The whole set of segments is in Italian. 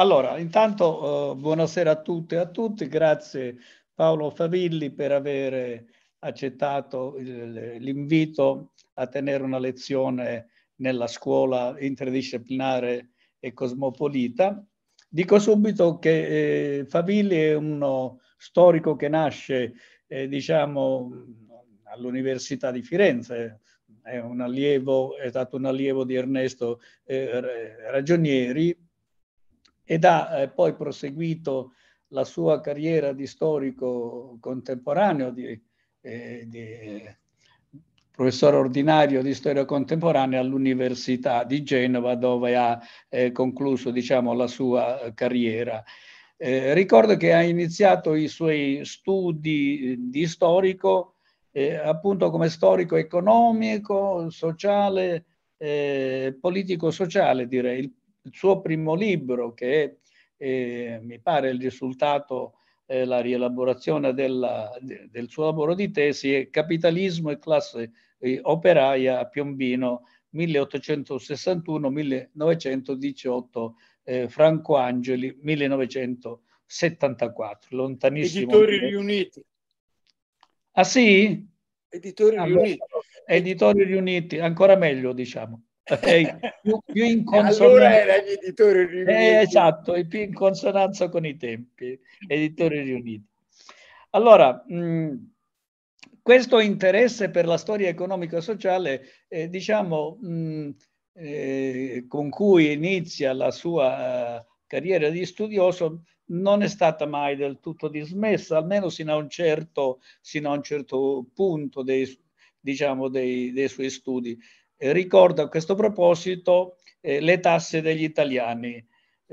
Allora, intanto eh, buonasera a tutte e a tutti, grazie Paolo Favilli per aver accettato l'invito a tenere una lezione nella scuola interdisciplinare e cosmopolita. Dico subito che eh, Favilli è uno storico che nasce, eh, diciamo, all'Università di Firenze, è, un allievo, è stato un allievo di Ernesto eh, Ragionieri, ed ha eh, poi proseguito la sua carriera di storico contemporaneo, di, eh, di eh, professore ordinario di storia contemporanea all'Università di Genova dove ha eh, concluso diciamo, la sua eh, carriera. Eh, ricordo che ha iniziato i suoi studi di storico eh, appunto come storico economico, sociale, eh, politico-sociale direi. Il il suo primo libro, che è, eh, mi pare il risultato, eh, la rielaborazione della, de, del suo lavoro di tesi, è Capitalismo e classe eh, operaia a Piombino 1861-1918, eh, Franco Angeli 1974, lontanissimo. Editori riuniti. Ah sì? Editori ah, riuniti. Editori riuniti, ancora meglio diciamo okay? più, più in consonanza... Allora era gli editori riuniti. Eh, esatto, e più in consonanza con i tempi, editori riuniti. Allora, mh, mm, questo interesse per la storia economico-sociale, eh, diciamo, mh, mm, eh, con cui inizia la sua eh, carriera di studioso, non è stata mai del tutto dismessa, almeno sino a un certo, a un certo punto dei, diciamo, dei, dei, suoi studi. Eh, ricordo a questo proposito eh, le tasse degli italiani,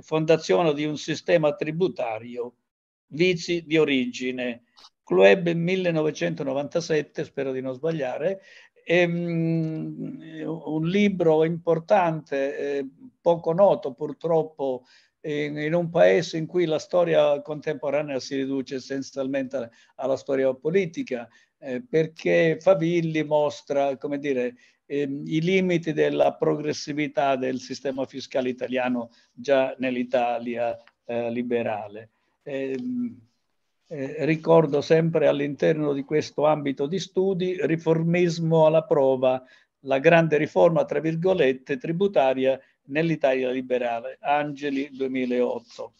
fondazione di un sistema tributario, vizi di origine, club 1997, spero di non sbagliare, ehm, un libro importante, eh, poco noto purtroppo in, un paese in cui la storia contemporanea si riduce essenzialmente alla storia politica, eh, perché Favilli mostra, come dire, Ehm, i limiti della progressività del sistema fiscale italiano già nell'Italia eh, liberale. Eh, eh, ricordo sempre all'interno di questo ambito di studi riformismo alla prova, la grande riforma, tra virgolette, tributaria nell'Italia liberale, Angeli 2008.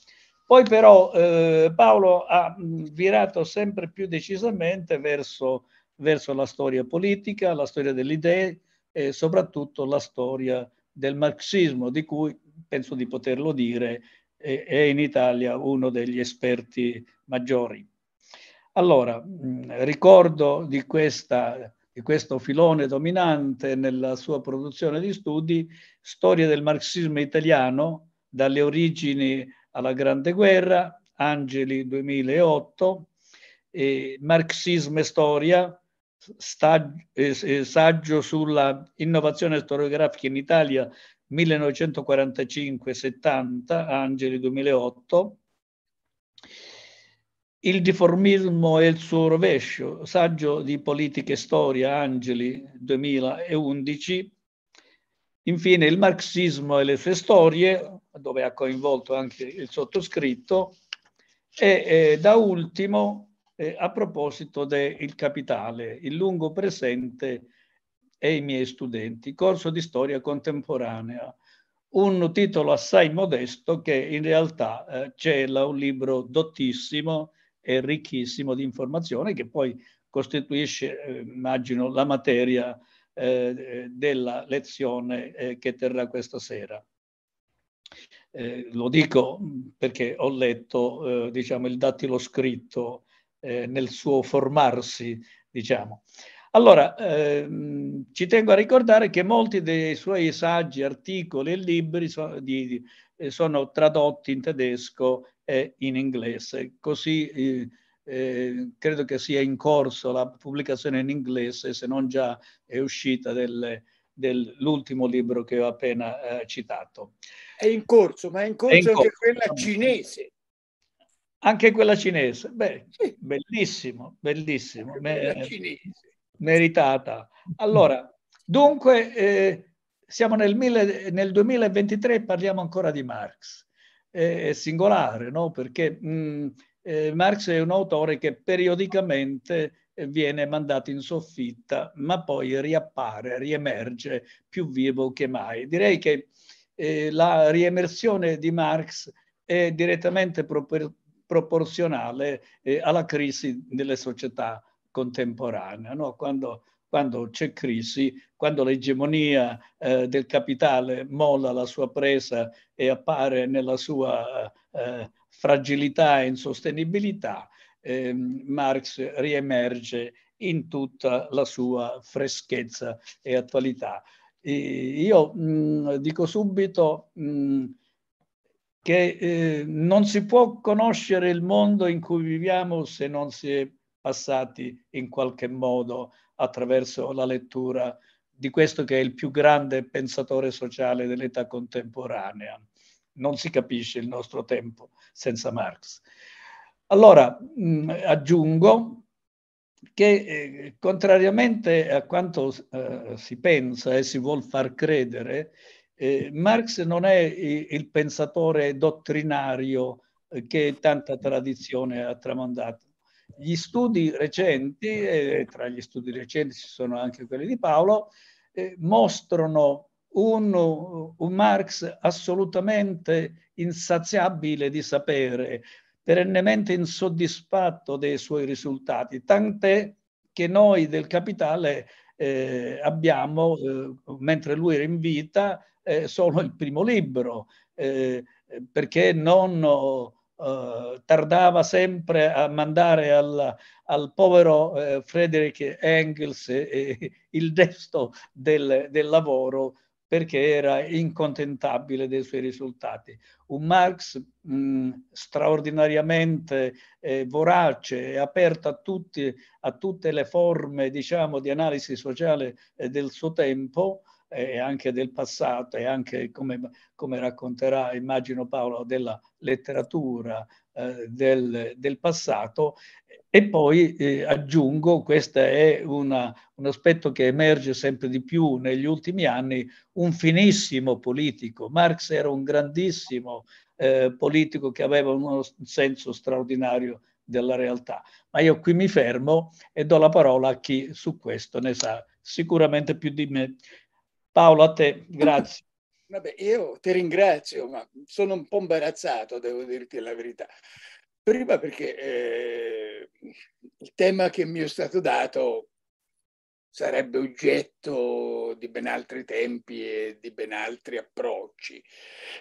Poi però eh, Paolo ha mm, virato sempre più decisamente verso, verso la storia politica, la storia delle idee, e soprattutto la storia del marxismo, di cui penso di poterlo dire, è in Italia uno degli esperti maggiori. Allora, ricordo di, questa, di questo filone dominante nella sua produzione di studi, Storia del marxismo italiano, dalle origini alla Grande Guerra, Angeli 2008, e Marxismo e Storia, eh, eh, saggio sulla innovazione storiografica in Italia 1945-70, Angeli 2008, Il diformismo e il suo rovescio, saggio di politica e storia, Angeli 2011, Infine il marxismo e le sue storie, dove ha coinvolto anche il sottoscritto, e eh, da ultimo eh, a proposito del capitale, il lungo presente e i miei studenti, corso di storia contemporanea, un titolo assai modesto che in realtà eh, cela un libro dottissimo e ricchissimo di informazione che poi costituisce, eh, immagino, la materia eh, della lezione eh, che terrà questa sera. Eh, lo dico mm, perché ho letto eh, diciamo, il dattilo scritto eh, nel suo formarsi, diciamo. Allora, ehm, ci tengo a ricordare che molti dei suoi saggi, articoli e libri so, di, di, eh, sono tradotti in tedesco e in inglese, così eh, eh, credo che sia in corso la pubblicazione in inglese, se non già è uscita del, dell'ultimo libro che ho appena eh, citato. È in corso, ma è in corso è in anche corso. quella cinese. Anche quella cinese. Beh, sì. bellissimo, bellissimo. meritata. Allora, dunque, eh, siamo nel, mille, nel 2023 e parliamo ancora di Marx. Eh, è singolare, no? Perché mh, mm, eh, Marx è un autore che periodicamente eh, viene mandato in soffitta, ma poi riappare, riemerge più vivo che mai. Direi che eh, la riemersione di Marx è direttamente propor- proporzionale eh, alla crisi delle società contemporanee. No? Quando, quando c'è crisi, quando l'egemonia eh, del capitale molla la sua presa e appare nella sua eh, fragilità e insostenibilità, eh, Marx riemerge in tutta la sua freschezza e attualità. E io mh, dico subito, mh, che eh, non si può conoscere il mondo in cui viviamo se non si è passati in qualche modo attraverso la lettura di questo che è il più grande pensatore sociale dell'età contemporanea. Non si capisce il nostro tempo senza Marx. Allora, mh, mm, aggiungo che eh, contrariamente a quanto eh, si pensa e si vuol far credere, eh, Marx non è il pensatore dottrinario eh, che tanta tradizione ha tramandato. Gli studi recenti, e eh, tra gli studi recenti ci sono anche quelli di Paolo, eh, mostrano un, un, Marx assolutamente insaziabile di sapere, perennemente insoddisfatto dei suoi risultati, tant'è che noi del capitale eh, abbiamo, eh, mentre lui era in vita, eh, solo il primo libro, eh, perché non eh, tardava sempre a mandare al, al povero eh, Frederick Engels il resto del, del, lavoro perché era incontentabile dei suoi risultati. Un Marx mh, mm, straordinariamente eh, vorace e aperto a, tutti, a, tutte le forme diciamo, di analisi sociale eh, del suo tempo, e anche del passato e anche, come, come racconterà immagino Paolo, della letteratura eh, del, del, passato. E poi eh, aggiungo, questo è una, un aspetto che emerge sempre di più negli ultimi anni, un finissimo politico. Marx era un grandissimo eh, politico che aveva un senso straordinario della realtà. Ma io qui mi fermo e do la parola a chi su questo ne sa sicuramente più di me. Paolo, a te, grazie. Vabbè, io ti ringrazio, ma sono un po' imbarazzato, devo dirti la verità. Prima perché eh, il tema che mi è stato dato sarebbe oggetto di ben altri tempi e di ben altri approcci.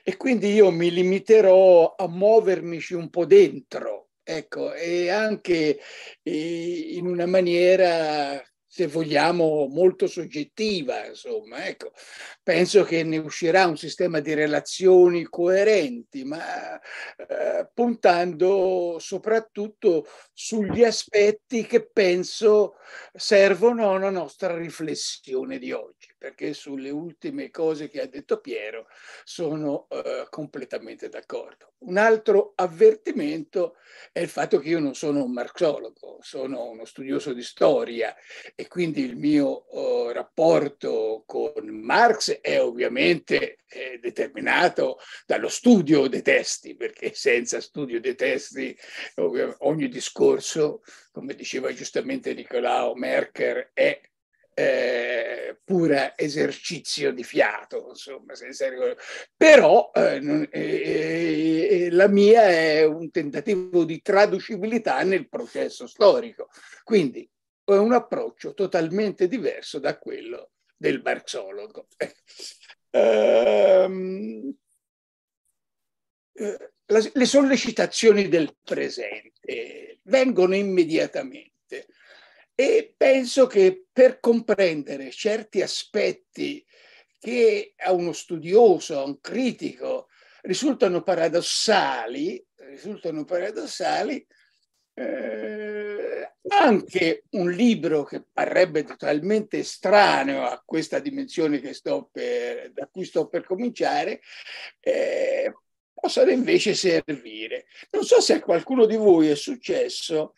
E quindi io mi limiterò a muovermici un po' dentro, ecco, e anche eh, in una maniera se vogliamo, molto soggettiva, insomma. Ecco, penso che ne uscirà un sistema di relazioni coerenti, ma eh, puntando soprattutto sugli aspetti che penso servono alla nostra riflessione di oggi perché sulle ultime cose che ha detto Piero sono eh, completamente d'accordo. Un altro avvertimento è il fatto che io non sono un marxologo, sono uno studioso di storia e quindi il mio eh, rapporto con Marx è ovviamente eh, determinato dallo studio dei testi, perché senza studio dei testi ogni discorso, come diceva giustamente Nicolao Merker, è eh, pura esercizio di fiato, insomma, però eh, non, eh, eh, eh, la mia è un tentativo di traducibilità nel processo storico, quindi è un approccio totalmente diverso da quello del marxologo. um, ehm, eh, la, le sollecitazioni del presente vengono immediatamente e penso che per comprendere certi aspetti che a uno studioso, a un critico, risultano paradossali, risultano paradossali eh, anche un libro che parrebbe totalmente estraneo a questa dimensione per, da cui sto per cominciare, eh, possono invece servire. Non so se a qualcuno di voi è successo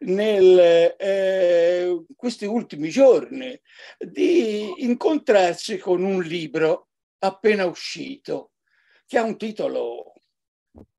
nel, eh, questi ultimi giorni di incontrarsi con un libro appena uscito che ha un titolo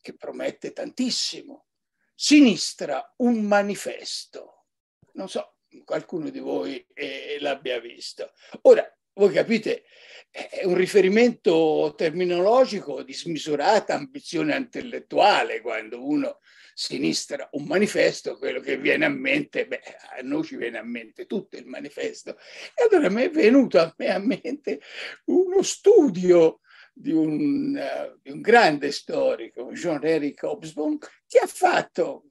che promette tantissimo. Sinistra, un manifesto. Non so, qualcuno di voi eh, l'abbia visto. Ora, voi capite, è un riferimento terminologico di smisurata ambizione intellettuale quando uno sinistra un manifesto, quello che viene a mente, beh, a noi ci viene a mente tutto il manifesto. E allora mi è venuto a me a mente uno studio di un, uh, di un grande storico, jean éric Hobsbawm, che ha fatto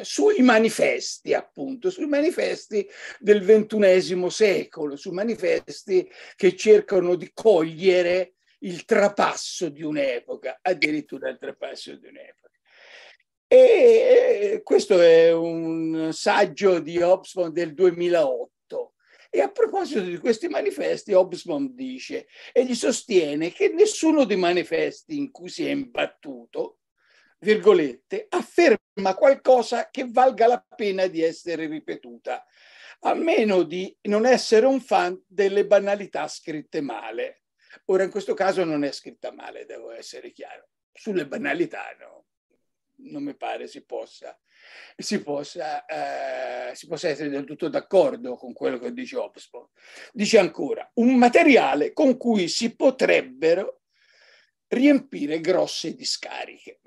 sui manifesti, appunto, sui manifesti del XXI secolo, sui manifesti che cercano di cogliere il trapasso di un'epoca, addirittura il trapasso di un'epoca. E eh, questo è un saggio di Hobsbawm del 2008. E a proposito di questi manifesti, Hobsbawm dice, egli sostiene che nessuno dei manifesti in cui si è imbattuto, virgolette, afferma qualcosa che valga la pena di essere ripetuta, a meno di non essere un fan delle banalità scritte male. Ora in questo caso non è scritta male, devo essere chiaro, sulle banalità no non mi pare si possa, si possa, eh, si possa essere del tutto d'accordo con quello che dice Oxford. Dice ancora, un materiale con cui si potrebbero riempire grosse discariche.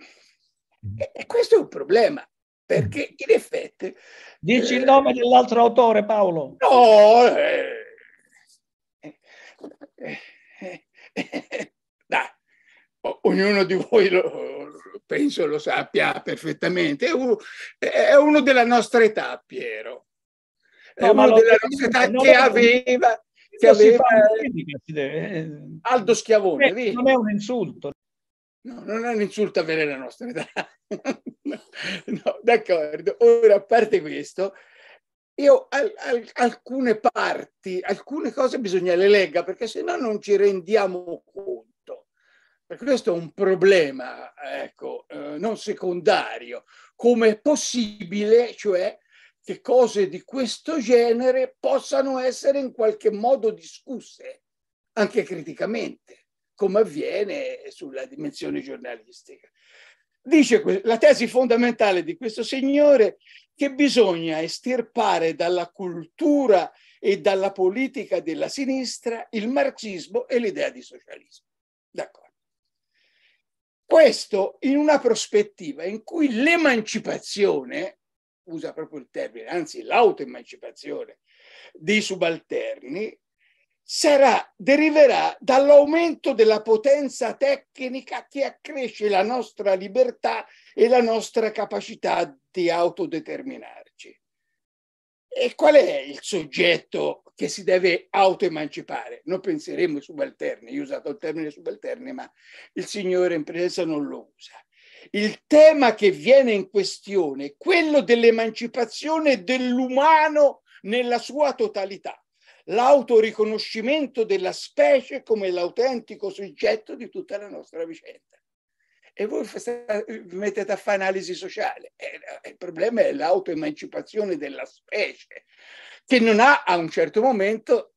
Mm. E, e questo è un problema, perché mm. in effetti... Dici eh, il nome dell'altro autore, Paolo. No, eh, eh, eh, eh, eh ognuno di voi lo, penso lo sappia perfettamente, è uno, è uno della nostra età, Piero. È no, uno lo, della nostra età no, che no, aveva, che aveva deve... Eh, Aldo Schiavone. Beh, non è un insulto. No, non è un insulto avere la nostra età. no, d'accordo. Ora, a parte questo, io al, al, alcune parti, alcune cose bisogna le legga, perché se no non ci rendiamo conto questo è un problema, ecco, eh, non secondario. Come è possibile, cioè, che cose di questo genere possano essere in qualche modo discusse, anche criticamente, come avviene sulla dimensione giornalistica. Dice la tesi fondamentale di questo signore che bisogna estirpare dalla cultura e dalla politica della sinistra il marxismo e l'idea di socialismo. D'accordo. Questo in una prospettiva in cui l'emancipazione, usa proprio il termine, anzi l'autoemancipazione dei subalterni, sarà, deriverà dall'aumento della potenza tecnica che accresce la nostra libertà e la nostra capacità di autodeterminare. E qual è il soggetto che si deve autoemancipare? Non penseremo ai subalterni, io ho usato il termine subalterni, ma il Signore in presenza non lo usa. Il tema che viene in questione è quello dell'emancipazione dell'umano nella sua totalità, l'autoriconoscimento della specie come l'autentico soggetto di tutta la nostra vicenda e voi vi mettete a fare analisi sociale. Eh, eh, il problema è l'autoemancipazione della specie, che non ha a un certo momento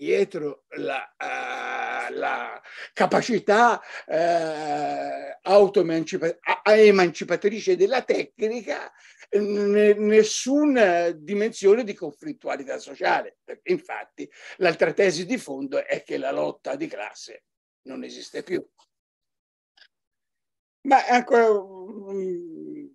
dietro la, uh, la capacità uh, autoemancipatrice della tecnica nessuna dimensione di conflittualità sociale. Infatti l'altra tesi di fondo è che la lotta di classe non esiste più. Ma ancora, ecco, mm,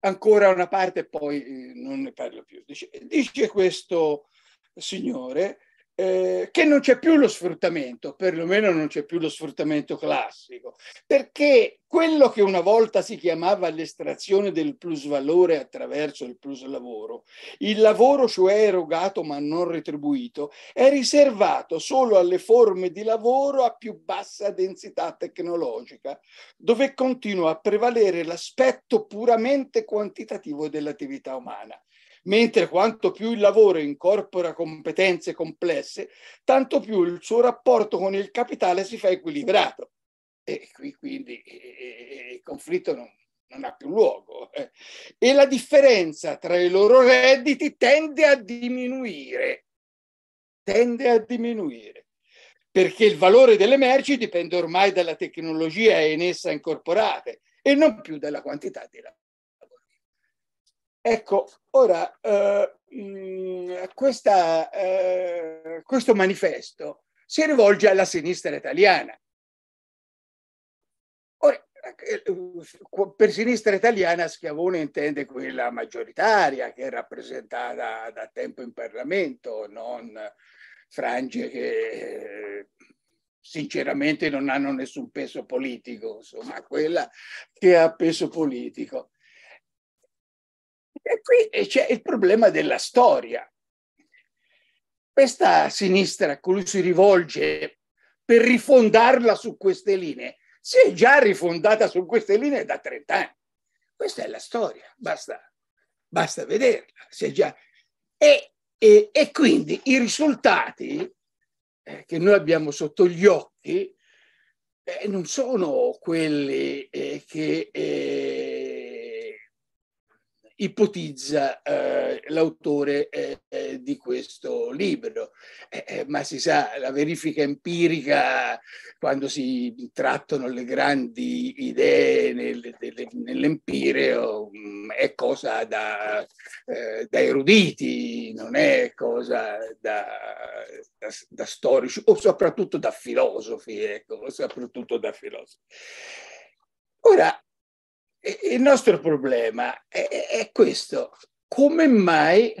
ancora una parte, poi eh, non ne parlo più. Dice, dice questo signore eh, che non c'è più lo sfruttamento, perlomeno non c'è più lo sfruttamento classico, perché quello che una volta si chiamava l'estrazione del plusvalore attraverso il pluslavoro, il lavoro cioè erogato ma non retribuito, è riservato solo alle forme di lavoro a più bassa densità tecnologica, dove continua a prevalere l'aspetto puramente quantitativo dell'attività umana mentre quanto più il lavoro incorpora competenze complesse, tanto più il suo rapporto con il capitale si fa equilibrato. E qui quindi eh, eh, eh, il conflitto non, non ha più luogo. E la differenza tra i loro redditi tende a diminuire. Tende a diminuire perché il valore delle merci dipende ormai dalla tecnologia in essa incorporate e non più dalla quantità di lavoro. Ecco, ora, eh, mm, questa, eh, questo manifesto si rivolge alla sinistra italiana. Ora, eh, per sinistra italiana Schiavone intende quella maggioritaria che è rappresentata da tempo in Parlamento, non frange che eh, sinceramente non hanno nessun peso politico, insomma quella che ha peso politico. E qui c'è il problema della storia. Questa sinistra a cui si rivolge per rifondarla su queste linee, si è già rifondata su queste linee da 30 anni. Questa è la storia, basta, basta vederla. Già... E, e, e, quindi i risultati eh, che noi abbiamo sotto gli occhi eh, non sono quelli eh, che eh, ipotizza eh, l'autore eh, eh di questo libro. Eh, eh, ma si sa, la verifica empirica, quando si trattano le grandi idee nel, nell'empireo, mm, è cosa da, eh, da, eruditi, non è cosa da, da, da, storici o soprattutto da filosofi, ecco, soprattutto da filosofi. Ora, il nostro problema è, è questo. Come mai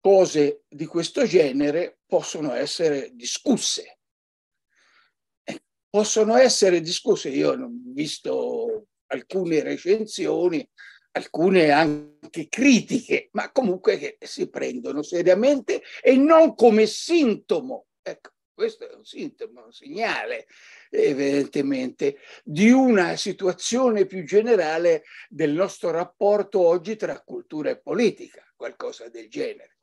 cose di questo genere possono essere discusse? Possono essere discusse, io ho visto alcune recensioni, alcune anche critiche, ma comunque che si prendono seriamente e non come sintomo. Ecco, questo è un sintomo, un segnale evidentemente di una situazione più generale del nostro rapporto oggi tra cultura e politica, qualcosa del genere.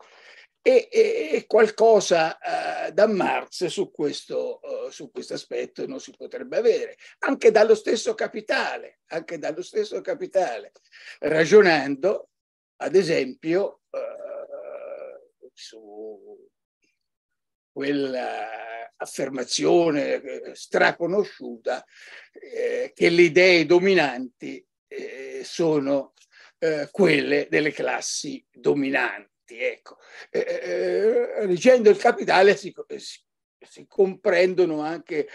E, e, e qualcosa uh, da Marx su questo, uh, su questo aspetto non si potrebbe avere, anche dallo stesso capitale, anche dallo stesso capitale, ragionando ad esempio uh, su quella eh, affermazione eh, straconosciuta eh, che le idee dominanti eh, sono eh, quelle delle classi dominanti. Ecco. leggendo eh, il capitale si, si, si comprendono anche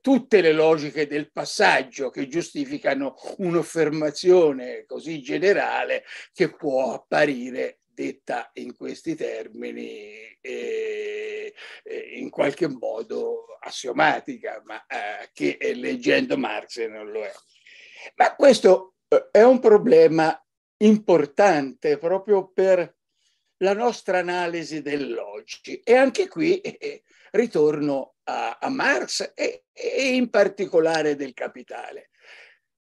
tutte le logiche del passaggio che giustificano un'affermazione così generale che può apparire detta in questi termini eh, in qualche modo assiomatica, ma eh, che eh, leggendo Marx non lo è. Ma questo eh, è un problema importante proprio per la nostra analisi dell'oggi. E anche qui eh, eh, ritorno a, a Marx e, e in particolare del capitale.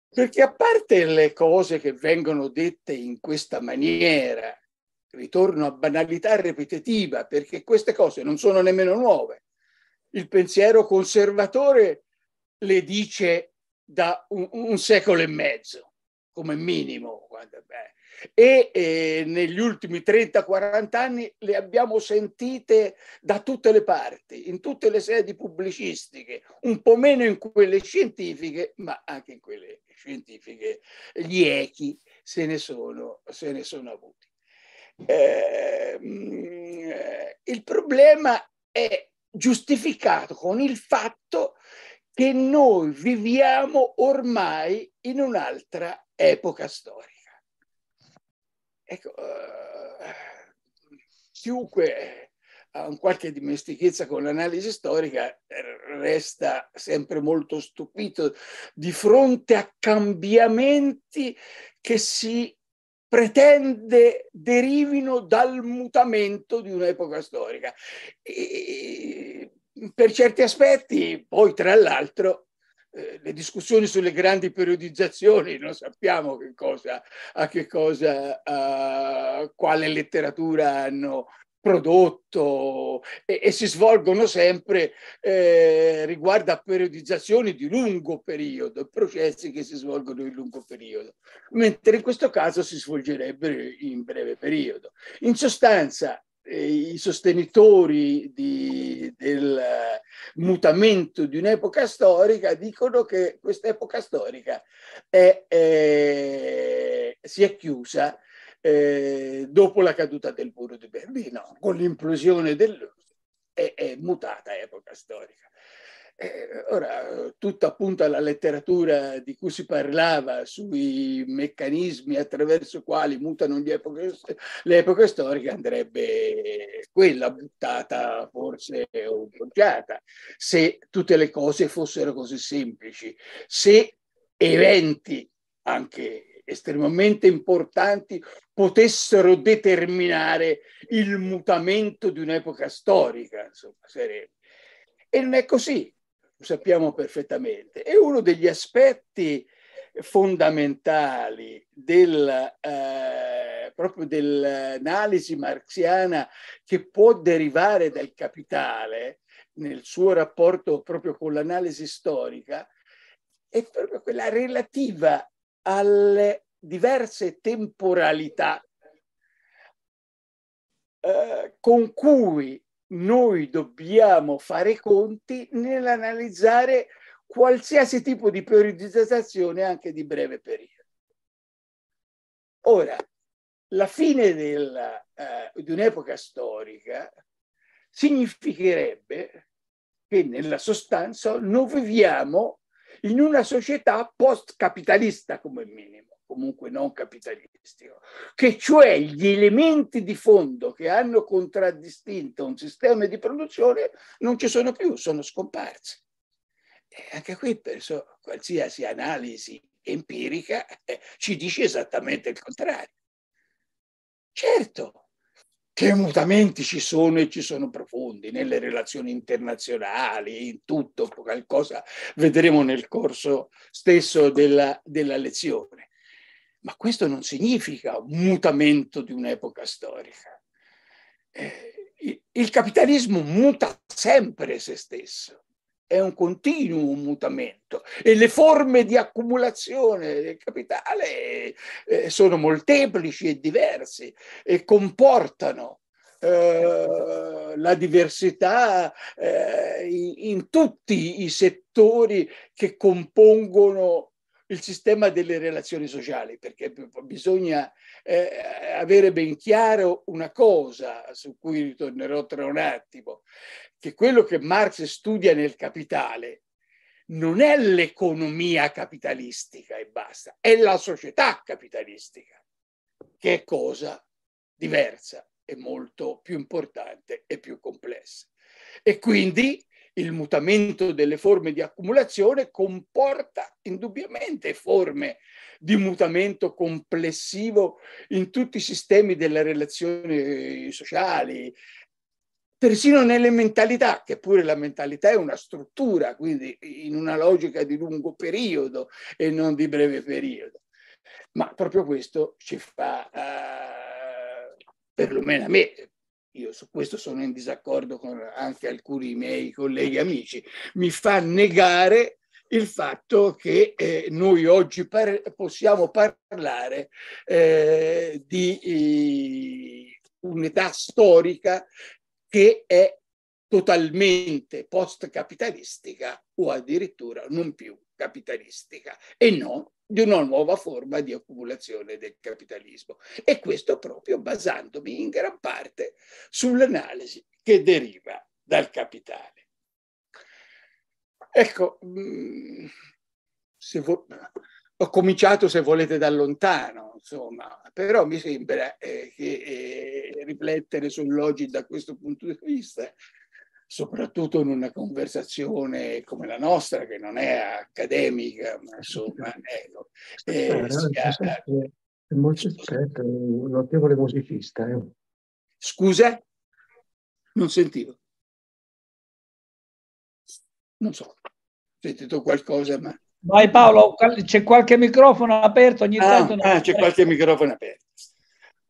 Perché a parte le cose che vengono dette in questa maniera, ritorno a banalità ripetitiva, perché queste cose non sono nemmeno nuove. Il pensiero conservatore le dice da un, un secolo e mezzo, come minimo. E eh, negli ultimi 30-40 anni le abbiamo sentite da tutte le parti, in tutte le sedi pubblicistiche, un po' meno in quelle scientifiche, ma anche in quelle scientifiche gli echi se ne sono, se ne sono avuti eh, mm, il problema è giustificato con il fatto che noi viviamo ormai in un'altra epoca storica. Ecco, eh, chiunque ha un qualche dimestichezza con l'analisi storica resta sempre molto stupito di fronte a cambiamenti che si pretende derivino dal mutamento di un'epoca storica. E per certi aspetti, poi tra l'altro, eh, le discussioni sulle grandi periodizzazioni, non sappiamo che cosa, a che cosa, a quale letteratura hanno prodotto e, e si svolgono sempre eh, riguardo a periodizzazioni di lungo periodo, processi che si svolgono in lungo periodo, mentre in questo caso si svolgerebbero in breve periodo. In sostanza, eh, i sostenitori di, del mutamento di un'epoca storica dicono che questa epoca storica è, è, eh, si è chiusa eh, dopo la caduta del muro di Berlino, con l'implosione del... È, è mutata epoca storica. Eh, ora, tutta appunto la letteratura di cui si parlava sui meccanismi attraverso i quali mutano epoche, le epoche storiche andrebbe quella buttata forse o bocciata, se tutte le cose fossero così semplici, se eventi anche estremamente importanti potessero determinare il mutamento di un'epoca storica, insomma, E non è così, lo sappiamo perfettamente. E uno degli aspetti fondamentali del, eh, proprio dell'analisi marxiana che può derivare dal capitale nel suo rapporto proprio con l'analisi storica è proprio quella relativa alle diverse temporalità eh, con cui noi dobbiamo fare conti nell'analizzare qualsiasi tipo di periodizzazione anche di breve periodo. Ora, la fine del, eh, di un'epoca storica significherebbe che nella sostanza noi viviamo in una società post-capitalista come minimo, comunque non capitalistico, che cioè gli elementi di fondo che hanno contraddistinto un sistema di produzione non ci sono più, sono scomparsi. E anche qui penso qualsiasi analisi empirica eh, ci dice esattamente il contrario. Certo, che mutamenti ci sono e ci sono profondi nelle relazioni internazionali, in tutto, qualcosa vedremo nel corso stesso della, della lezione. Ma questo non significa un mutamento di un'epoca storica. Eh, il capitalismo muta sempre se stesso è un continuo mutamento e le forme di accumulazione del capitale eh, sono molteplici e diverse e comportano eh, la diversità eh, in, in tutti i settori che compongono il sistema delle relazioni sociali, perché bisogna eh, avere ben chiaro una cosa su cui ritornerò tra un attimo, che quello che Marx studia nel capitale non è l'economia capitalistica e basta, è la società capitalistica, che è cosa diversa e molto più importante e più complessa. E quindi il mutamento delle forme di accumulazione comporta indubbiamente forme di mutamento complessivo in tutti i sistemi delle relazioni sociali, persino nelle mentalità, che pure la mentalità è una struttura, quindi in una logica di lungo periodo e non di breve periodo. Ma proprio questo ci fa, eh, perlomeno a me, io su questo sono in disaccordo con anche alcuni miei colleghi amici, mi fa negare il fatto che eh, noi oggi par- possiamo parlare eh, di eh, un'età storica che è totalmente post-capitalistica o addirittura non più capitalistica e non di una nuova forma di accumulazione del capitalismo. E questo proprio basandomi in gran parte sull'analisi che deriva dal capitale. Ecco, mm, ho cominciato se volete da lontano, insomma, però mi sembra eh, che eh, riflettere sull'oggi da questo punto di vista soprattutto in una conversazione come la nostra, che non è accademica, ma insomma ecco, eh, eh, eh sia... è molto esperto, un notevole musicista. Eh. Scusa? Non sentivo. Non so, ho sentito qualcosa, ma... Vai Paolo, c'è qualche microfono aperto ogni ah, tanto. Ah, c'è qualche microfono aperto.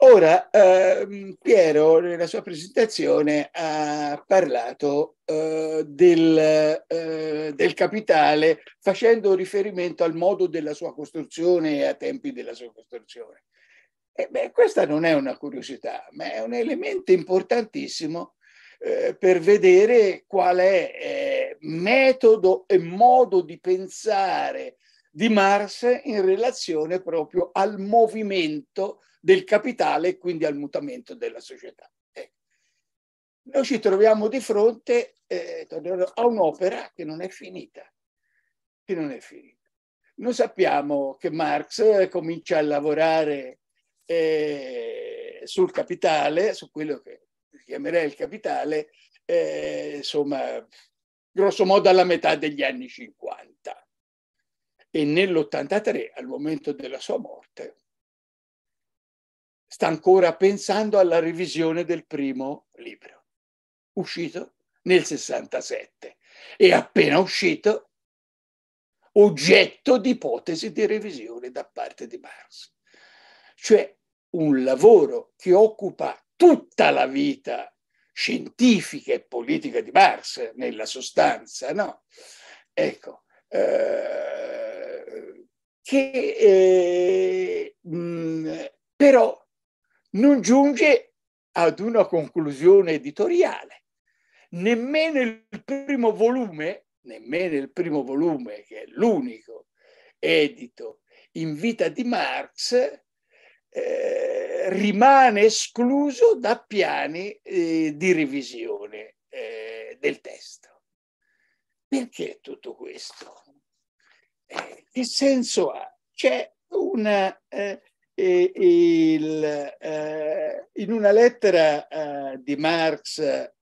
Ora, eh, Piero nella sua presentazione ha parlato eh, del, eh, del, capitale facendo riferimento al modo della sua costruzione e a tempi della sua costruzione. E beh, questa non è una curiosità, ma è un elemento importantissimo eh, per vedere qual è eh, metodo e modo di pensare di Marx in relazione proprio al movimento del capitale e quindi al mutamento della società. Ecco. Noi ci troviamo di fronte eh, a un'opera che non è finita, che non è finita. Noi sappiamo che Marx comincia a lavorare eh, sul capitale, su quello che chiamerei il capitale, eh, insomma, grosso modo alla metà degli anni 50 e nell'83, al momento della sua morte, sta ancora pensando alla revisione del primo libro, uscito nel 67 e appena uscito, oggetto di ipotesi di revisione da parte di Marx. Cioè un lavoro che occupa tutta la vita scientifica e politica di Marx, nella sostanza, no? Ecco, eh, che mh, eh, mm, però non giunge ad una conclusione editoriale. Nemmeno il primo volume, nemmeno il primo volume, che è l'unico edito in vita di Marx, eh, rimane escluso da piani eh, di revisione eh, del testo. Perché tutto questo? Eh, che senso ha? C'è una... Eh, eh il, eh, in una lettera eh, di Marx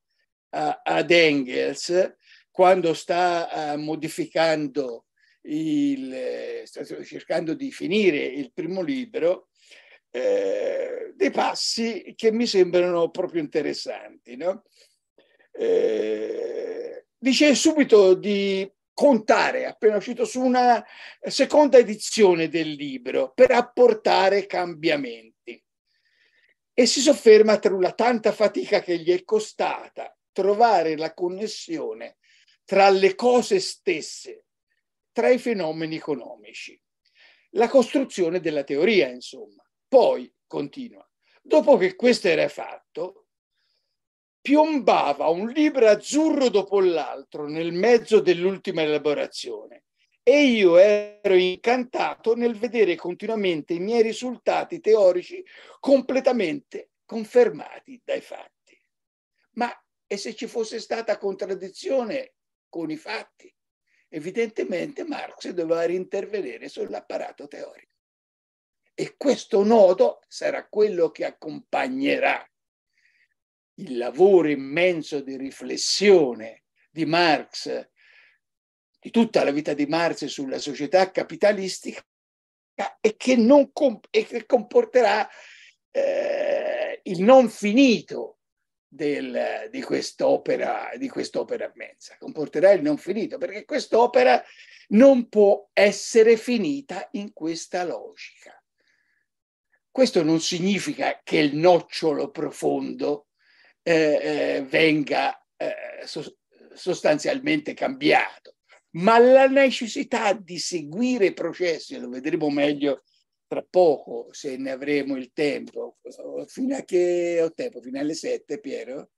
ad Engels, quando sta eh, modificando il, sta cercando di finire il primo libro, eh, dei passi che mi sembrano proprio interessanti. No? Eh, dice subito di contare, appena uscito su una seconda edizione del libro, per apportare cambiamenti. E si sofferma sulla tanta fatica che gli è costata trovare la connessione tra le cose stesse, tra i fenomeni economici. La costruzione della teoria, insomma. Poi, continua, dopo che questo era fatto, piombava un libro azzurro dopo l'altro nel mezzo dell'ultima elaborazione e io ero incantato nel vedere continuamente i miei risultati teorici completamente confermati dai fatti. Ma e se ci fosse stata contraddizione con i fatti? Evidentemente Marx doveva intervenire sull'apparato teorico. E questo nodo sarà quello che accompagnerà il lavoro immenso di riflessione di Marx, di tutta la vita di Marx sulla società capitalistica e che, non comp- e che comporterà eh, il non finito del, di, quest'opera, di quest'opera immensa, comporterà il non finito, perché quest'opera non può essere finita in questa logica. Questo non significa che il nocciolo profondo eh, eh, venga eh, so- sostanzialmente cambiato, ma la necessità di seguire i processi, lo vedremo meglio tra poco se ne avremo il tempo, fino a che ho tempo, fino alle sette, Piero?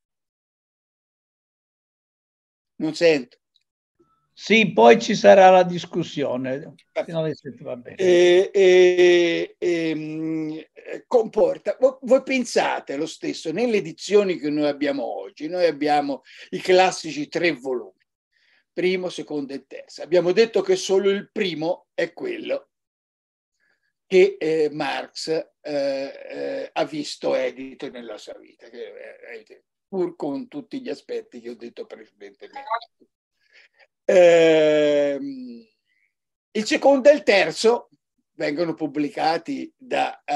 Non sento. Sì, poi ci sarà la discussione. Eh, eh, eh, comporta, voi, voi pensate lo stesso, nelle edizioni che noi abbiamo oggi, noi abbiamo i classici tre volumi, primo, secondo e terzo. Abbiamo detto che solo il primo è quello che eh, Marx eh, eh, ha visto edito nella sua vita, pur con tutti gli aspetti che ho detto precedentemente. Eh, il secondo e il terzo vengono pubblicati da uh,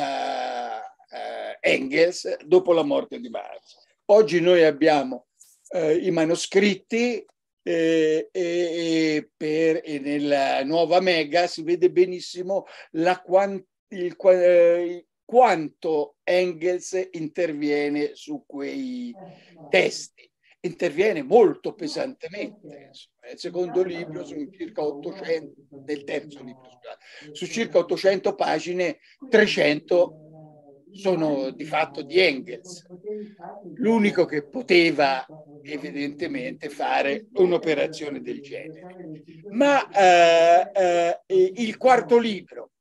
uh, Engels dopo la morte di Marx. Oggi noi abbiamo uh, i manoscritti eh, e, per, e, nella nuova Mega si vede benissimo la quant, il, eh, quanto Engels interviene su quei testi interviene molto pesantemente. Certo. Insomma. Nel secondo libro, su circa 800, nel terzo libro, scusate, su circa 800 pagine, 300 sono di fatto di Engels, l'unico che poteva evidentemente fare un'operazione del genere. Ma eh, eh, il quarto libro,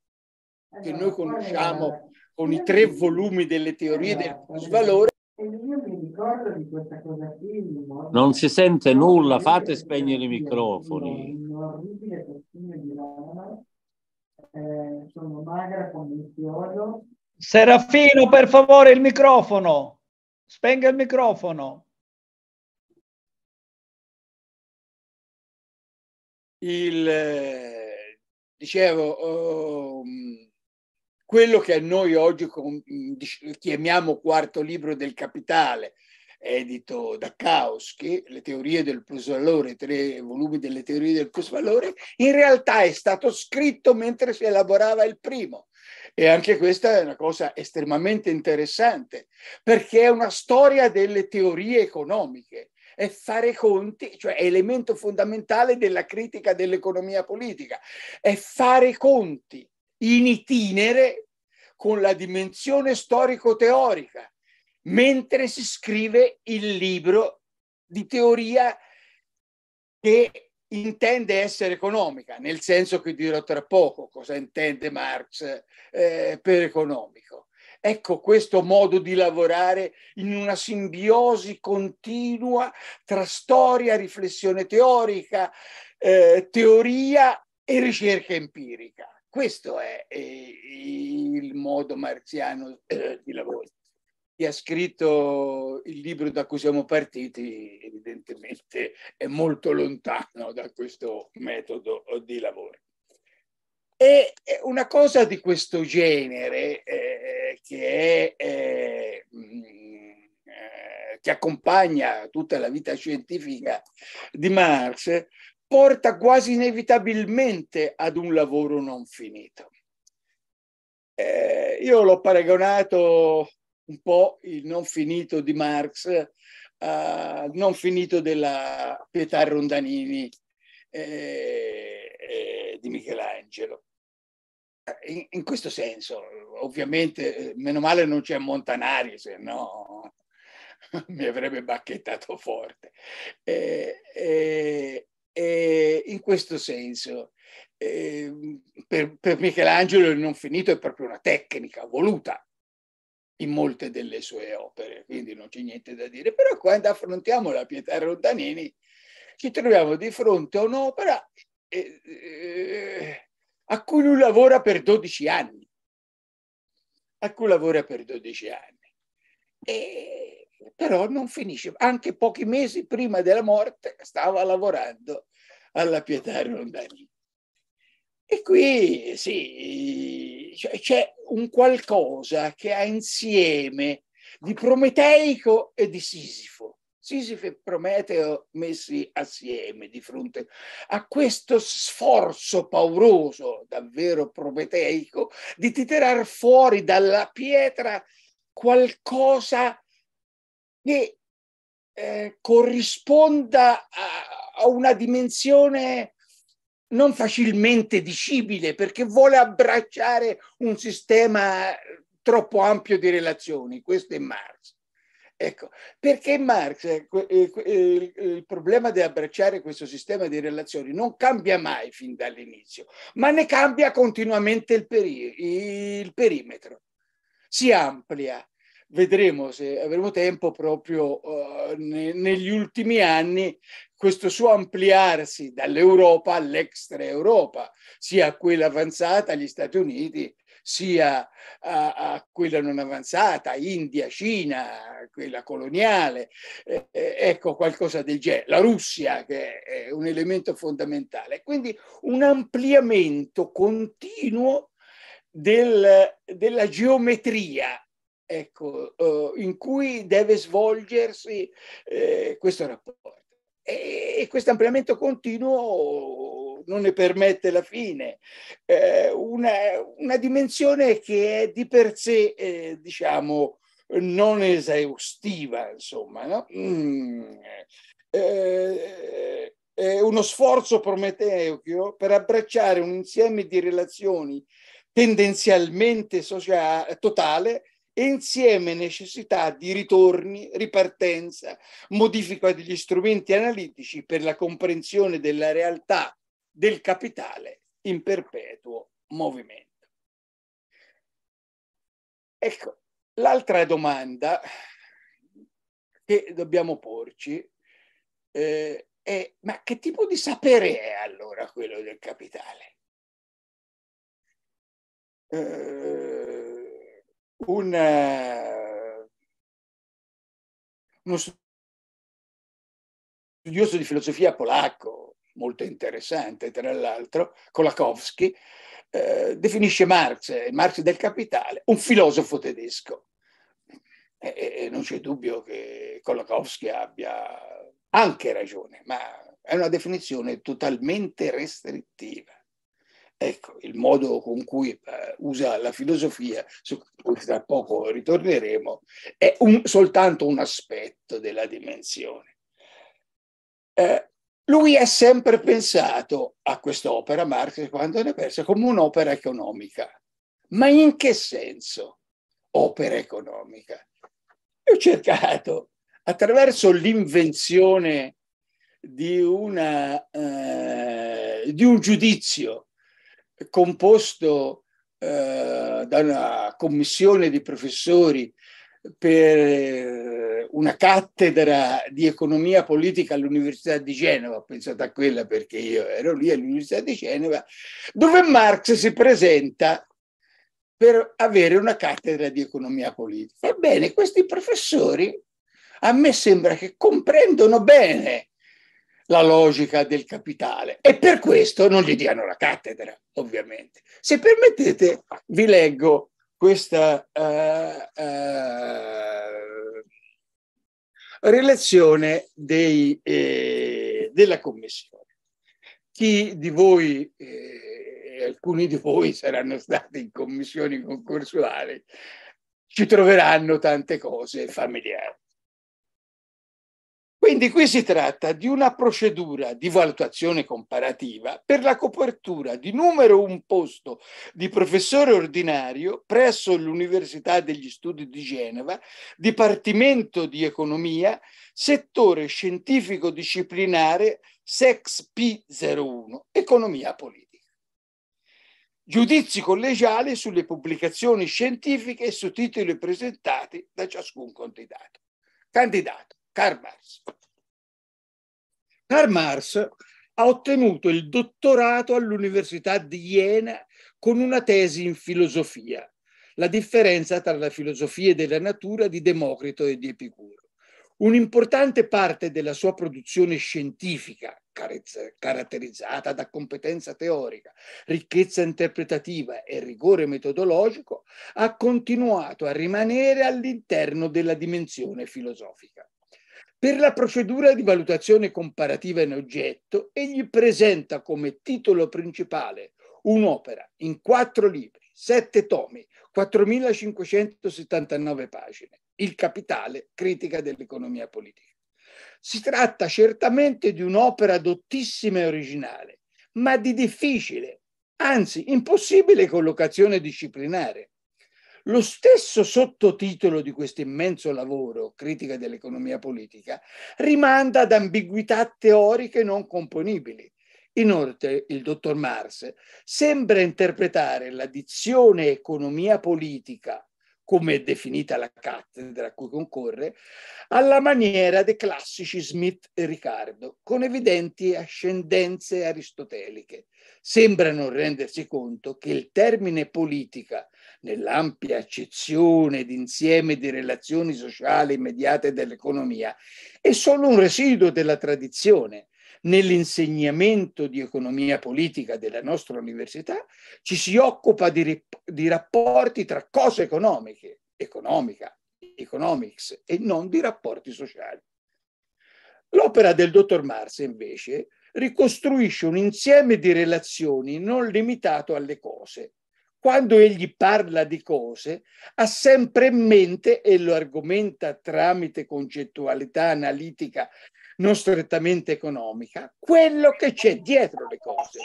che noi conosciamo con i tre volumi delle teorie del plusvalore, parlato di questa cosa qui. Non, si sente nulla, fate spegnere i microfoni. Un'orribile persona di Roma, eh, sono magra con il chiodo. Serafino, per favore, il microfono. Spenga il microfono. Il, eh, dicevo, um, quello che noi oggi chiamiamo quarto libro del capitale, edito da Kauski, Le teorie del plusvalore, tre volumi delle teorie del plusvalore, in realtà è stato scritto mentre si elaborava il primo. E anche questa è una cosa estremamente interessante, perché è una storia delle teorie economiche è fare conti, cioè è elemento fondamentale della critica dell'economia politica, è fare conti in itinere con la dimensione storico-teorica mentre si scrive il libro di teoria che intende essere economica, nel senso che dirò tra poco cosa intende Marx eh, per economico. Ecco questo modo di lavorare in una simbiosi continua tra storia, riflessione teorica, eh, teoria e ricerca empirica. Questo è eh, il modo marziano eh, di lavorare chi ha scritto il libro da cui siamo partiti evidentemente è molto lontano da questo metodo di lavoro. E una cosa di questo genere eh, che, è, eh, mm, eh, che accompagna tutta la vita scientifica di Marx porta quasi inevitabilmente ad un lavoro non finito. Eh, io l'ho paragonato un po' il non finito di Marx, eh, non finito della Pietà Rondanini eh, eh, di Michelangelo. Eh, in, in, questo senso, ovviamente, eh, meno male non c'è Montanari, se no mi avrebbe bacchettato forte. E eh, in questo senso, eh, per, per, Michelangelo il non finito è proprio una tecnica voluta, in molte delle sue opere, quindi non c'è niente da dire. Però quando affrontiamo la pietà Rondanini ci troviamo di fronte a un'opera eh, eh, a cui lui lavora per 12 anni, a cui lavora per 12 anni. E, però non finisce, anche pochi mesi prima della morte stava lavorando alla pietà Rondanini. E qui sì, c'è un qualcosa che ha insieme di prometeico e di Sisifo. Sisifo e Prometeo messi assieme di fronte a questo sforzo pauroso, davvero prometeico, di tirar fuori dalla pietra qualcosa che eh, corrisponda a, a una dimensione non facilmente dicibile perché vuole abbracciare un sistema eh, troppo ampio di relazioni. Questo è Marx. Ecco, perché Marx eh, eh, il problema di abbracciare questo sistema di relazioni non cambia mai fin dall'inizio, ma ne cambia continuamente il, peri- il perimetro, si amplia. Vedremo se avremo tempo proprio uh, ne- negli ultimi anni questo suo ampliarsi dall'Europa all'extra Europa, sia a quella avanzata gli Stati Uniti, sia a, a quella non avanzata, India, Cina, quella coloniale, eh, eh, ecco qualcosa del genere, la Russia che è un elemento fondamentale. Quindi un ampliamento continuo del, della geometria ecco, eh, in cui deve svolgersi eh, questo rapporto. E, e questo ampliamento continuo non ne permette la fine. Eh, una, una, dimensione che è di per sé, eh, diciamo, non esaustiva, insomma. No? Mm. Eh, eh uno sforzo prometeo per abbracciare un insieme di relazioni tendenzialmente sociale, totale e insieme necessità di ritorni, ripartenza, modifica degli strumenti analitici per la comprensione della realtà del capitale in perpetuo movimento. Ecco, l'altra domanda che dobbiamo porci eh, è ma che tipo di sapere è allora quello del capitale? Eh, un, eh, uno studioso di filosofia polacco, molto interessante tra l'altro, Kolakowski, eh, definisce Marx, il Marx del capitale, un filosofo tedesco. E, e non c'è dubbio che Kolakowski abbia anche ragione, ma è una definizione totalmente restrittiva. Ecco, il modo con cui eh, usa la filosofia, su cui tra poco ritorneremo, è un, soltanto un aspetto della dimensione. Eh, lui ha sempre pensato a quest'opera, Marx, quando ne pensa, come un'opera economica. Ma in che senso opera economica? Io ho cercato, attraverso l'invenzione di, una, eh, di un giudizio composto eh, da una commissione di professori per eh, una cattedra di economia politica all'Università di Genova, pensate a quella perché io ero lì all'Università di Genova, dove Marx si presenta per avere una cattedra di economia politica. Ebbene, questi professori a me sembra che comprendono bene la logica del capitale e per questo non gli diano la cattedra, ovviamente. Se permettete, vi leggo questa uh, eh, uh, eh, relazione dei, eh, della Commissione. Chi di voi, eh, alcuni di voi saranno stati in commissioni concorsuali, ci troveranno tante cose familiari. Quindi qui si tratta di una procedura di valutazione comparativa per la copertura di numero un posto di professore ordinario presso l'Università degli Studi di Genova, Dipartimento di Economia, settore scientifico disciplinare SEX P01, Economia Politica. Giudizi collegiali sulle pubblicazioni scientifiche e su titoli presentati da ciascun candidato. candidato. Karl Marx. Karl Marx ha ottenuto il dottorato all'Università di Jena con una tesi in filosofia, la differenza tra la filosofia della natura di Democrito e di Epicuro. Un'importante parte della sua produzione scientifica, caratterizzata da competenza teorica, ricchezza interpretativa e rigore metodologico, ha continuato a rimanere all'interno della dimensione filosofica. Per la procedura di valutazione comparativa in oggetto, egli presenta come titolo principale un'opera in quattro libri, sette tomi, 4.579 pagine, Il capitale, critica dell'economia politica. Si tratta certamente di un'opera dottissima e originale, ma di difficile, anzi impossibile collocazione disciplinare. Lo stesso sottotitolo di questo immenso lavoro, Critica dell'economia politica, rimanda ad ambiguità teoriche non componibili. Inoltre, il dottor Marx sembra interpretare la dizione economia politica, come è definita la cattedra a cui concorre, alla maniera dei classici Smith e Riccardo, con evidenti ascendenze aristoteliche. Sembra non rendersi conto che il termine politica nell'ampia accezione d'insieme di relazioni sociali immediate dell'economia, è solo un residuo della tradizione. Nell'insegnamento di economia politica della nostra università ci si occupa di, di rapporti tra cose economiche, economica, economics, e non di rapporti sociali. L'opera del dottor Mars, invece, ricostruisce un insieme di relazioni non limitato alle cose, quando egli parla di cose, ha sempre in mente, e lo argomenta tramite concettualità analitica non strettamente economica, quello che c'è dietro le cose.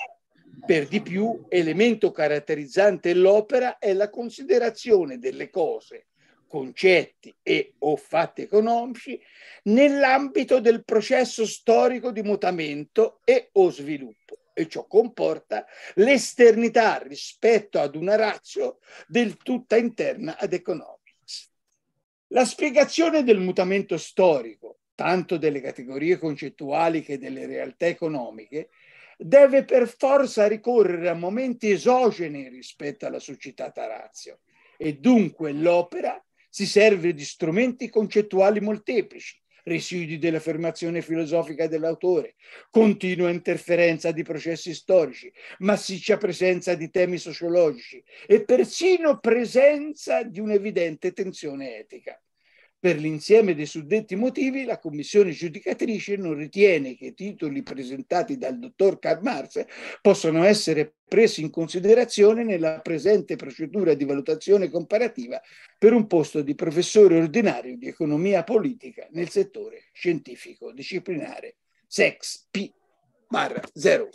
Per di più, elemento caratterizzante l'opera è la considerazione delle cose, concetti e o fatti economici nell'ambito del processo storico di mutamento e o sviluppo e ciò comporta l'esternità rispetto ad una razio del tutta interna ad economics. La spiegazione del mutamento storico, tanto delle categorie concettuali che delle realtà economiche, deve per forza ricorrere a momenti esogeni rispetto alla suscitata razio e dunque l'opera si serve di strumenti concettuali molteplici residui dell'affermazione filosofica dell'autore, continua interferenza di processi storici, massiccia presenza di temi sociologici e persino presenza di un'evidente tensione etica. Per l'insieme dei suddetti motivi, la commissione giudicatrice non ritiene che i titoli presentati dal dottor Karl Marx possano essere presi in considerazione nella presente procedura di valutazione comparativa per un posto di professore ordinario di economia politica nel settore scientifico disciplinare SEX P 0.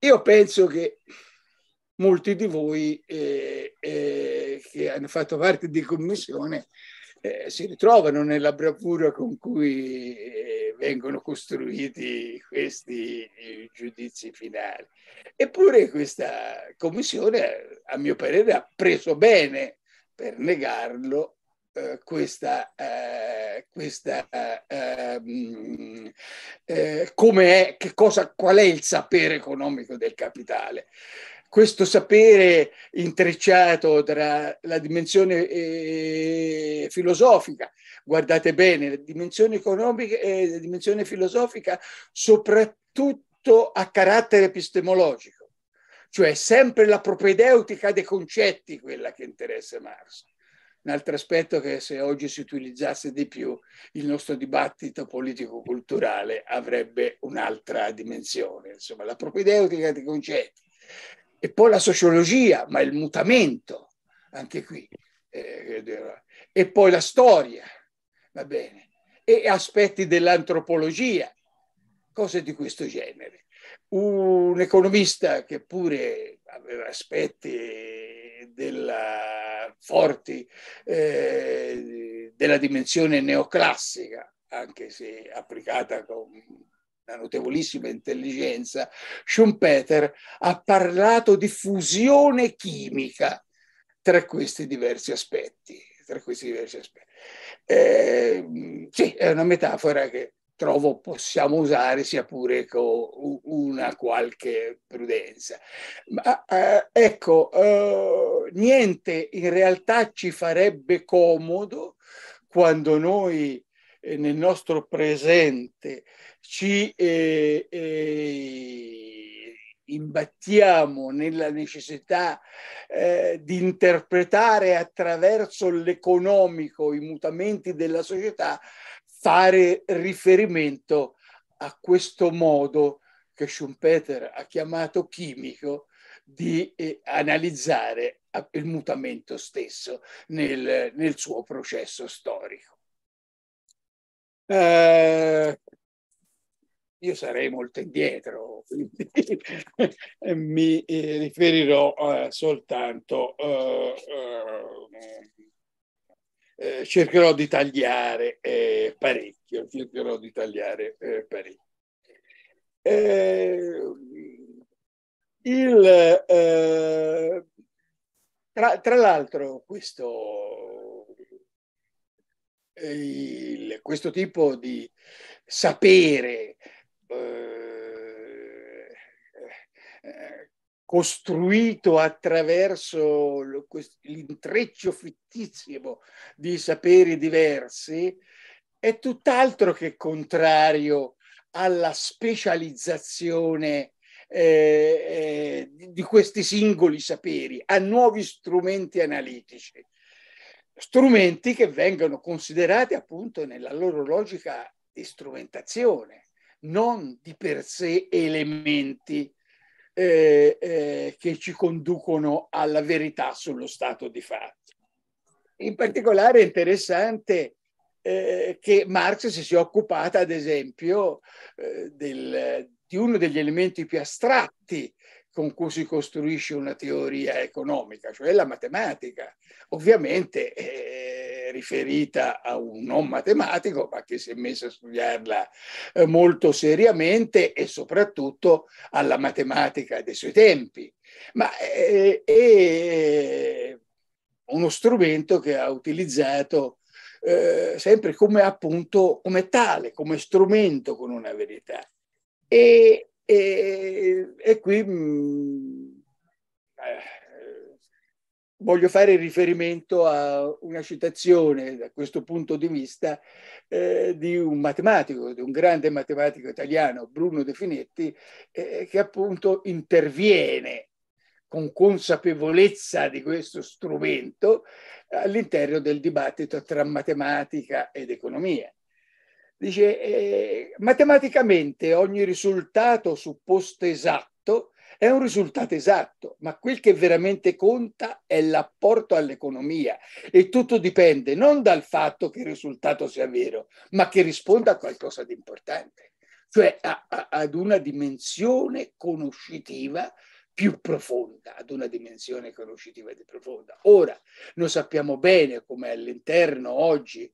Io penso che molti di voi eh, eh, che hanno fatto parte di commissione eh, si ritrovano nella bravura con cui eh, vengono costruiti questi eh, giudizi finali. Eppure questa commissione, a mio parere, ha preso bene per negarlo eh, questa, eh, questa eh, mm, eh, come è, che cosa, qual è il sapere economico del capitale questo sapere intrecciato tra la dimensione eh, filosofica, guardate bene, la dimensione economica e la dimensione filosofica soprattutto a carattere epistemologico, cioè sempre la propedeutica dei concetti quella che interessa Marx. Un altro aspetto che se oggi si utilizzasse di più il nostro dibattito politico-culturale avrebbe un'altra dimensione, insomma la propedeutica dei concetti e poi la sociologia, ma il mutamento, anche qui. Eh, e poi la storia, va bene. E aspetti dell'antropologia, cose di questo genere. Un economista che pure aveva aspetti della, forti eh, della dimensione neoclassica, anche se applicata con una notevolissima intelligenza, Schumpeter ha parlato di fusione chimica tra questi diversi aspetti. Tra questi diversi aspetti. Eh, sì, è una metafora che trovo possiamo usare sia pure con una qualche prudenza. Ma eh, ecco, eh, niente in realtà ci farebbe comodo quando noi nel nostro presente ci eh, eh, imbattiamo nella necessità eh, di interpretare attraverso l'economico i mutamenti della società, fare riferimento a questo modo che Schumpeter ha chiamato chimico di eh, analizzare il mutamento stesso nel, nel suo processo storico. Eh, io sarei molto indietro, quindi mi eh, riferirò eh, soltanto, eh, eh, eh cercherò di tagliare eh, parecchio, cercherò di tagliare parecchio. Il, tra, tra l'altro questo il, questo tipo di sapere eh, eh costruito attraverso l'intreccio fittissimo di saperi diversi è tutt'altro che contrario alla specializzazione eh, eh di questi singoli saperi, a nuovi strumenti analitici strumenti che vengono considerati appunto nella loro logica di strumentazione, non di per sé elementi eh, eh, che ci conducono alla verità sullo stato di fatto. In particolare è interessante eh, che Marx si sia occupata, ad esempio, eh, del, di uno degli elementi più astratti con cui si costruisce una teoria economica, cioè la matematica, ovviamente è eh, riferita a un non matematico, ma che si è messo a studiarla eh, molto seriamente e soprattutto alla matematica dei suoi tempi. Ma eh, è uno strumento che ha utilizzato sempre come appunto come tale, come strumento con una verità. E e, e qui mh, mm, eh, voglio fare riferimento a una citazione da questo punto di vista eh, di un matematico, di un grande matematico italiano, Bruno De Finetti, eh, che appunto interviene con consapevolezza di questo strumento all'interno del dibattito tra matematica ed economia. Dice, eh, matematicamente ogni risultato supposto esatto è un risultato esatto, ma quel che veramente conta è l'apporto all'economia e tutto dipende non dal fatto che il risultato sia vero, ma che risponda a qualcosa di importante, cioè a, a, ad una dimensione conoscitiva più profonda, ad una dimensione conoscitiva più profonda. Ora, noi sappiamo bene come all'interno oggi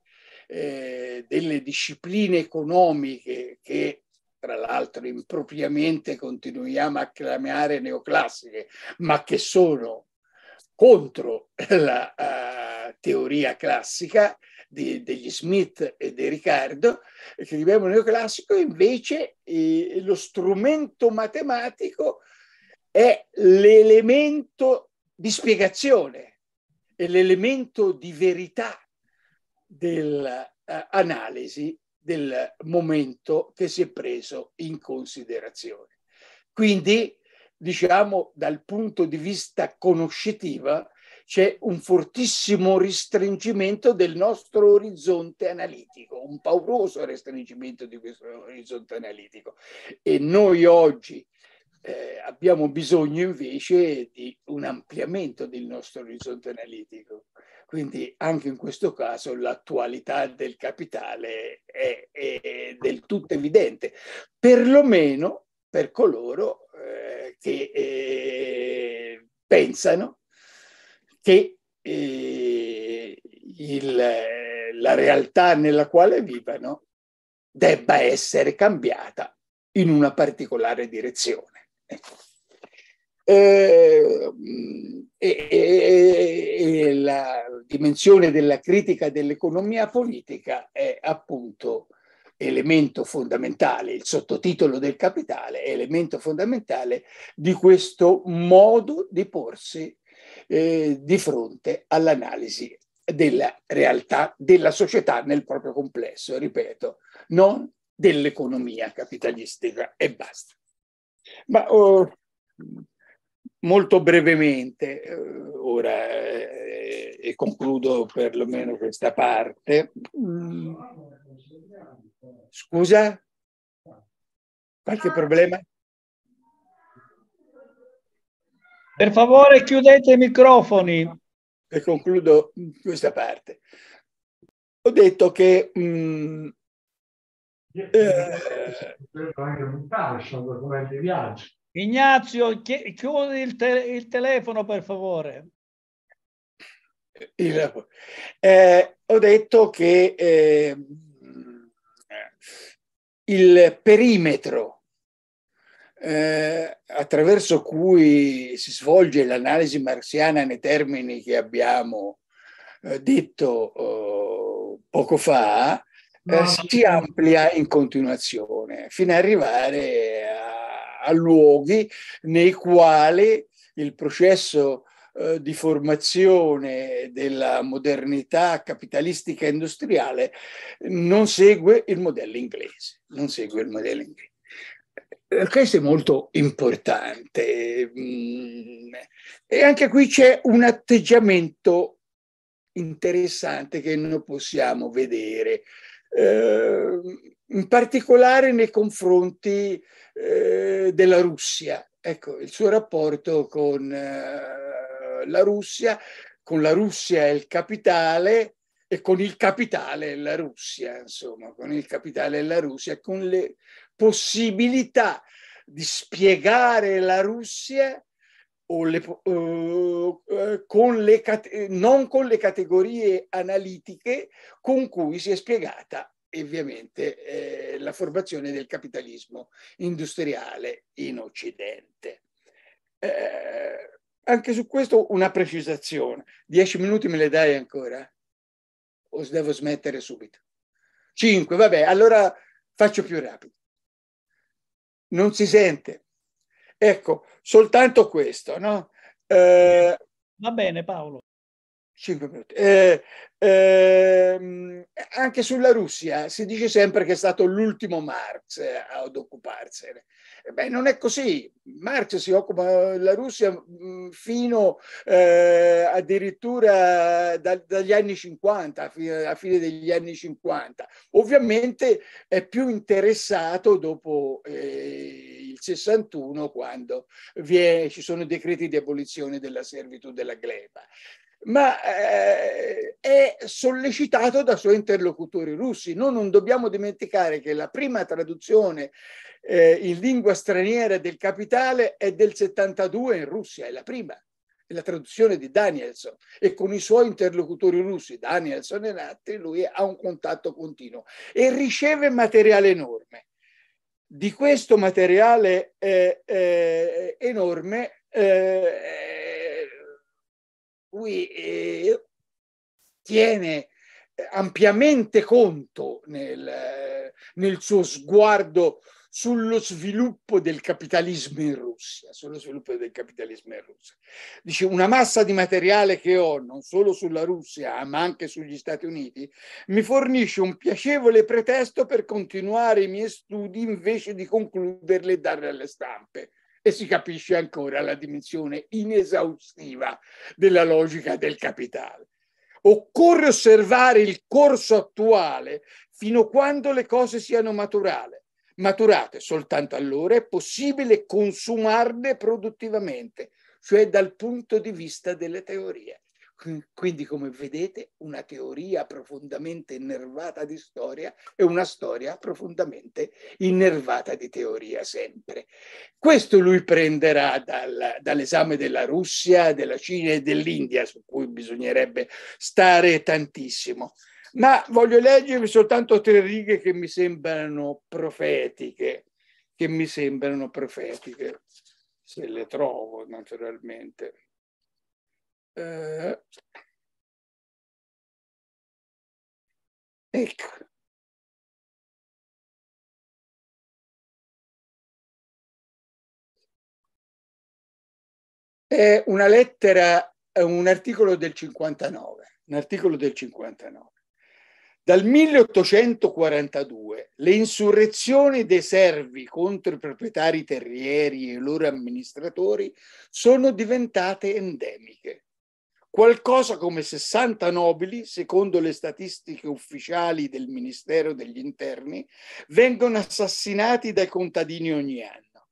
eh, delle discipline economiche che tra l'altro impropriamente continuiamo a chiamare neoclassiche, ma che sono contro la uh, teoria classica di, degli Smith e di Riccardo, che chiamiamo neoclassico, invece eh, lo strumento matematico è l'elemento di spiegazione, è l'elemento di verità dell'analisi eh, del momento che si è preso in considerazione. Quindi, diciamo, dal punto di vista conoscitivo, c'è un fortissimo restringimento del nostro orizzonte analitico, un pauroso restringimento di questo orizzonte analitico. E noi oggi, eh, abbiamo bisogno invece di un ampliamento del nostro orizzonte analitico. Quindi anche in questo caso l'attualità del capitale è, è del tutto evidente, perlomeno per coloro eh, che eh, pensano che eh, il, la realtà nella quale vivono debba essere cambiata in una particolare direzione. Eh, e, e, e, la dimensione della critica dell'economia politica è appunto elemento fondamentale, il sottotitolo del capitale è elemento fondamentale di questo modo di porsi eh, di fronte all'analisi della realtà della società nel proprio complesso, ripeto, non dell'economia capitalistica e basta. Ma oh, molto brevemente, eh, ora eh, e concludo perlomeno questa parte. Mm. Scusa? Qualche problema? Per favore chiudete i microfoni. E concludo questa parte. Ho detto che mh, mm, eh, Ignazio, chiudi il, te- il, telefono per favore. Eh, ho detto che eh, il perimetro eh, attraverso cui si svolge l'analisi marziana nei termini che abbiamo eh, detto oh, poco fa eh, si amplia in continuazione fino ad arrivare a, a luoghi nei quali il processo eh, di formazione della modernità capitalistica industriale non segue il modello inglese, non segue il modello inglese. Eh, questo è molto importante. Mm, e anche qui c'è un atteggiamento interessante che noi possiamo vedere eh, in particolare nei confronti eh, della Russia. Ecco, il suo rapporto con eh, la Russia, con la Russia è il capitale e con il capitale è la Russia, insomma, con il capitale è la Russia, con le possibilità di spiegare la Russia o le, uh, con le, non con le categorie analitiche con cui si è spiegata ovviamente eh, la formazione del capitalismo industriale in Occidente. Eh, anche su questo una precisazione. Dieci minuti me le dai ancora? O devo smettere subito? Cinque, vabbè, allora faccio più rapido. Non si sente Ecco, soltanto questo, no? Eh, Va bene Paolo. Cinque minuti. Eh, eh, anche sulla Russia si dice sempre che è stato l'ultimo Marx ad occuparsene. Beh, non è così. Marx si occupa della Russia mm, fino eh, addirittura da, dagli anni 50, alla fine degli anni 50. Ovviamente è più interessato dopo eh, il 61 quando vi è, ci sono decreti di abolizione della servitù della gleba ma eh, è sollecitato da suoi interlocutori russi. Noi non dobbiamo dimenticare che la prima traduzione eh, in lingua straniera del Capitale è del 72 in Russia, è la prima, è la traduzione di Danielson e con i suoi interlocutori russi, Danielson e altri, lui ha un contatto continuo e riceve materiale enorme di questo materiale eh, eh, enorme eh, lui tiene ampiamente conto nel, nel suo sguardo sullo sviluppo del capitalismo in Russia, sullo sviluppo del capitalismo in Russia. Dice una massa di materiale che ho non solo sulla Russia ma anche sugli Stati Uniti mi fornisce un piacevole pretesto per continuare i miei studi invece di concluderli e darle alle stampe e si capisce ancora la dimensione inesaustiva della logica del capitale. Occorre osservare il corso attuale fino a quando le cose siano maturate, Maturate soltanto allora è possibile consumarle produttivamente, cioè dal punto di vista delle teorie. Quindi, come vedete, una teoria profondamente innervata di storia e una storia profondamente innervata di teoria sempre. Questo lui prenderà dal, dall'esame della Russia, della Cina e dell'India, su cui bisognerebbe stare tantissimo ma voglio leggervi soltanto tre righe che mi sembrano profetiche, che mi sembrano profetiche, se le trovo naturalmente. Eh, ecco. È una lettera, un articolo del 59, un articolo del 59. Dal 1842 le insurrezioni dei servi contro i proprietari terrieri e i loro amministratori sono diventate endemiche. Qualcosa come 60 nobili, secondo le statistiche ufficiali del Ministero degli Interni, vengono assassinati dai contadini ogni anno.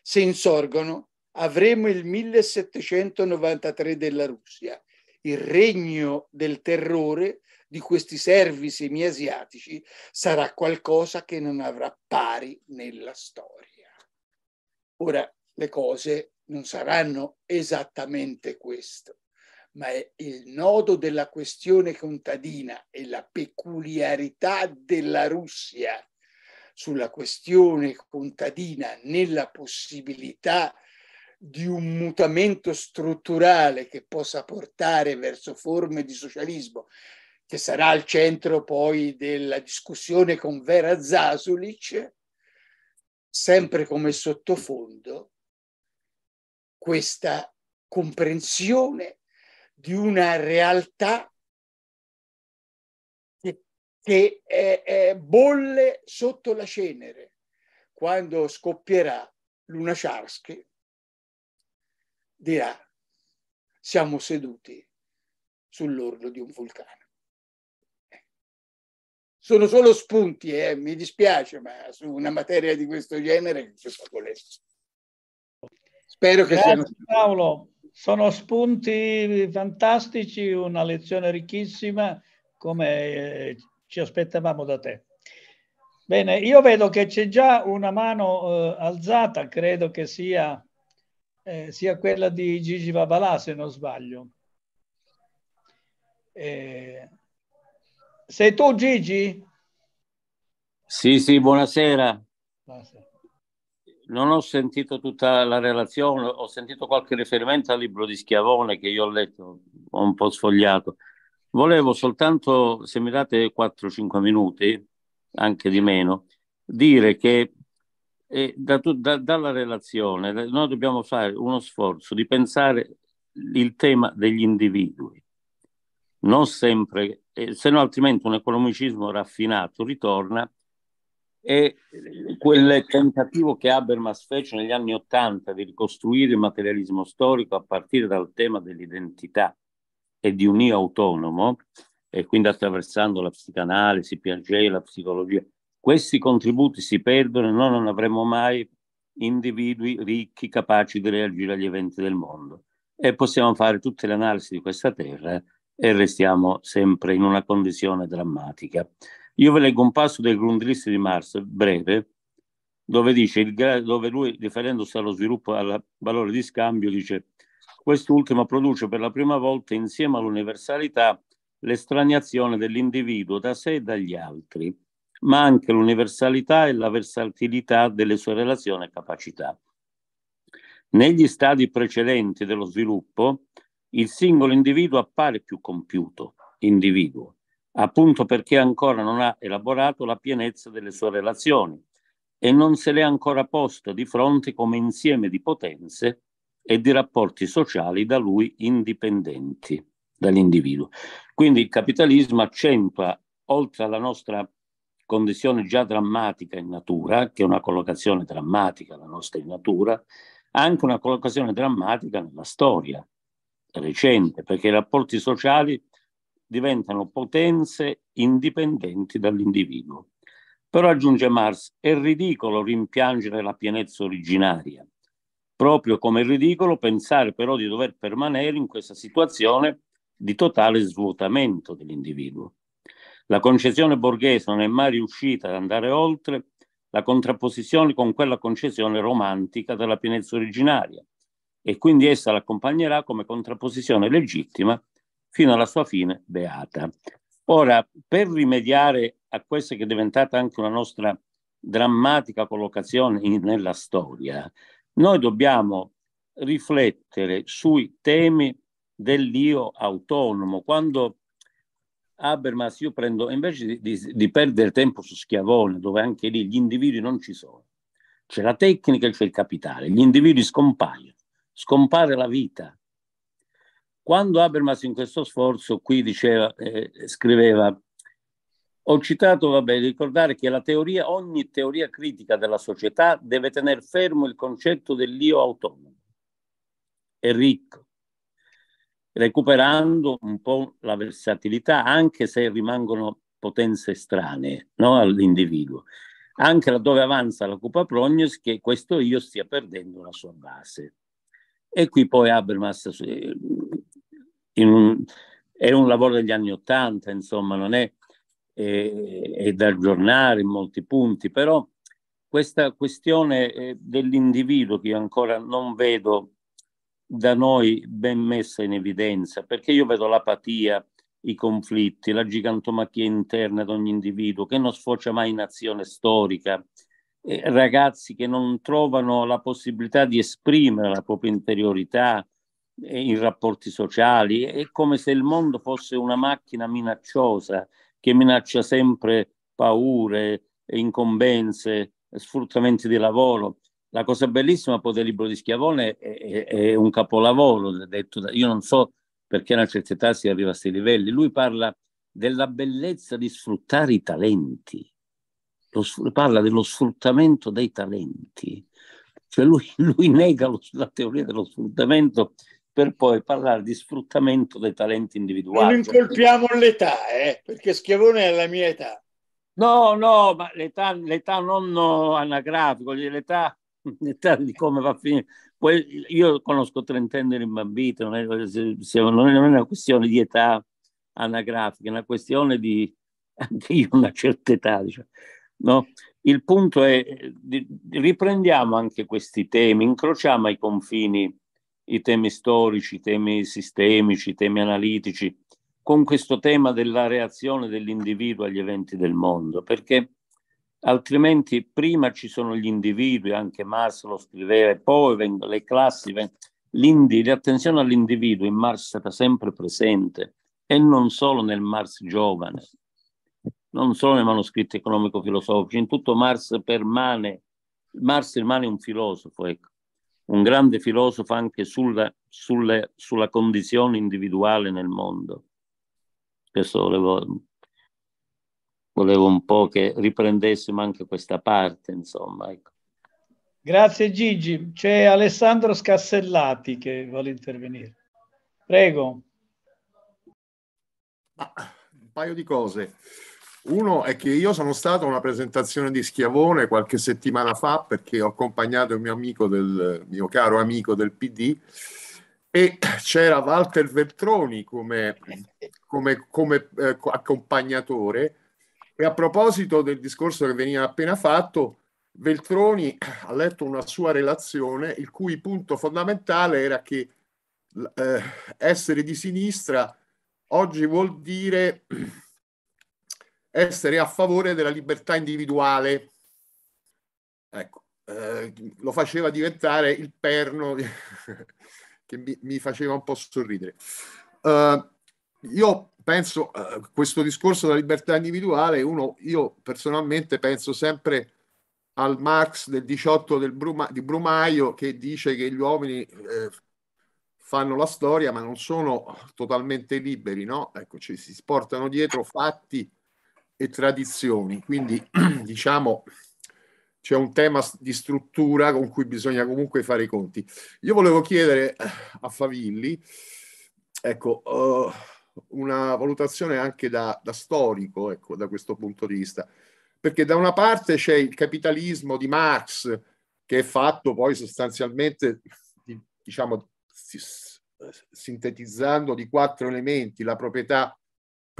Se insorgono, avremo il 1793 della Russia, il regno del terrore di questi servi semiasiatici sarà qualcosa che non avrà pari nella storia. Ora, le cose non saranno esattamente questo, ma è il nodo della questione contadina e la peculiarità della Russia sulla questione contadina nella possibilità di un mutamento strutturale che possa portare verso forme di socialismo che sarà al centro poi della discussione con Vera Zasulic, sempre come sottofondo questa comprensione di una realtà che, che è, è bolle sotto la cenere quando scoppierà Luna Lunacharsky dirà siamo seduti sull'orlo di un vulcano sono solo spunti, eh, mi dispiace, ma su una materia di questo genere ci poco lesso. Spero che Grazie, siano... Paolo, sono spunti fantastici, una lezione ricchissima come eh, ci aspettavamo da te. Bene, io vedo che c'è già una mano eh, alzata, credo che sia, eh, sia quella di Gigi Vavalà, se non sbaglio. Eh, sei tu Gigi? Sì, sì, buonasera. buonasera. Non ho sentito tutta la relazione, ho sentito qualche riferimento al libro di Schiavone che io ho letto, ho un po' sfogliato. Volevo soltanto, se mi date 4-5 minuti, anche di meno, dire che eh, da, da, dalla relazione noi dobbiamo fare uno sforzo di pensare il tema degli individui non sempre, eh, se no altrimenti un economicismo raffinato ritorna e eh, quel tentativo che Habermas fece negli anni Ottanta di ricostruire il materialismo storico a partire dal tema dell'identità e di un io autonomo, e quindi attraversando la psicanalisi, Piaget, la psicologia, questi contributi si perdono e noi non avremo mai individui ricchi capaci di reagire agli eventi del mondo. E possiamo fare tutte le analisi di questa terra e restiamo sempre in una condizione drammatica. Io ve leggo un passo del Grundrisse di Marx, breve, dove, dice, il, dove lui, riferendosi allo sviluppo, al valore di scambio, dice quest'ultimo produce per la prima volta insieme all'universalità l'estraniazione dell'individuo da sé e dagli altri, ma anche l'universalità e la versatilità delle sue relazioni e capacità. Negli stadi precedenti dello sviluppo, il singolo individuo appare più compiuto, individuo, appunto perché ancora non ha elaborato la pienezza delle sue relazioni e non se l'è ancora posto di fronte come insieme di potenze e di rapporti sociali da lui indipendenti, dall'individuo. Quindi il capitalismo accentua, oltre alla nostra condizione già drammatica in natura, che è una collocazione drammatica la nostra in natura, anche una collocazione drammatica nella storia, recente, perché i rapporti sociali diventano potenze indipendenti dall'individuo. Però aggiunge Marx, è ridicolo rimpiangere la pienezza originaria, proprio come è ridicolo pensare però di dover permanere in questa situazione di totale svuotamento dell'individuo. La concezione borghese non è mai riuscita ad andare oltre la contrapposizione con quella concezione romantica della pienezza originaria, e quindi essa l'accompagnerà come contrapposizione legittima fino alla sua fine beata. Ora, per rimediare a questa che è diventata anche una nostra drammatica collocazione in, nella storia, noi dobbiamo riflettere sui temi dell'io autonomo. Quando Habermas, io prendo, invece di, di, di, perdere tempo su Schiavone, dove anche lì gli individui non ci sono, c'è la tecnica e c'è il capitale, gli individui scompaiono scompare la vita. Quando Habermas in questo sforzo qui diceva, eh, scriveva, ho citato, vabbè, ricordare che la teoria, ogni teoria critica della società deve tenere fermo il concetto dell'io autonomo e ricco, recuperando un po' la versatilità, anche se rimangono potenze estranee no, all'individuo, anche laddove avanza la cupa prognosi che questo io stia perdendo la sua base. E qui poi Habermas eh, un, è un lavoro degli anni Ottanta, insomma, non è, è, è, da aggiornare in molti punti, però questa questione eh, dell'individuo che io ancora non vedo da noi ben messa in evidenza, perché io vedo l'apatia, i conflitti, la gigantomachia interna di ogni individuo che non sfocia mai in azione storica, ragazzi che non trovano la possibilità di esprimere la propria interiorità eh, in rapporti sociali, è come se il mondo fosse una macchina minacciosa che minaccia sempre paure, incombenze, sfruttamenti di lavoro. La cosa bellissima poi del libro di Schiavone è, è, è un capolavoro, da, io non so perché una certa età si arriva a questi livelli, lui parla della bellezza di sfruttare i talenti lo, parla dello sfruttamento dei talenti, cioè lui, lui nega lo, la teoria dello sfruttamento per poi parlare di sfruttamento dei talenti individuali. Non incolpiamo l'età, eh, perché Schiavone è la mia età. No, no, ma l'età, l'età non anagrafico, l'età, l'età di come va a finire. Poi io conosco trentenni rimbambiti, non è, non è una questione di età anagrafica, è una questione di anche io una certa età. Diciamo. No? Il punto è, riprendiamo anche questi temi, incrociamo ai confini i temi storici, i temi sistemici, i temi analitici, con questo tema della reazione dell'individuo agli eventi del mondo, perché altrimenti prima ci sono gli individui, anche Marx lo scriveva, poi vengono le classi, l'attenzione all'individuo in Marx stata sempre presente e non solo nel Marx giovane non solo nei manoscritti economico-filosofici, in tutto Marx permane, Marx rimane un filosofo, ecco, un grande filosofo anche sulla, sulle, sulla condizione individuale nel mondo. Questo volevo, volevo un po' che riprendessimo anche questa parte, insomma. Ecco. Grazie Gigi. C'è Alessandro Scassellati che vuole intervenire. Prego. Ah, un paio di cose. Uno è che io sono stato a una presentazione di Schiavone qualche settimana fa perché ho accompagnato il mio amico del mio caro amico del PD e c'era Walter Veltroni come, come, come eh, accompagnatore. E a proposito del discorso che veniva appena fatto, Veltroni ha letto una sua relazione il cui punto fondamentale era che eh, essere di sinistra oggi vuol dire essere a favore della libertà individuale. Ecco, eh, lo faceva diventare il perno che mi, mi, faceva un po' sorridere. Uh, io penso, uh, questo discorso della libertà individuale, uno, io personalmente penso sempre al Marx del 18 del Bruma, di Brumaio che dice che gli uomini eh, fanno la storia ma non sono totalmente liberi, no? Ecco, ci si portano dietro fatti e tradizioni, quindi diciamo c'è un tema di struttura con cui bisogna comunque fare i conti. Io volevo chiedere eh, a Favilli, ecco, uh, una valutazione anche da, da storico, ecco, da questo punto di vista, perché da una parte c'è il capitalismo di Marx, che è fatto poi sostanzialmente, diciamo, sintetizzando di quattro elementi, la proprietà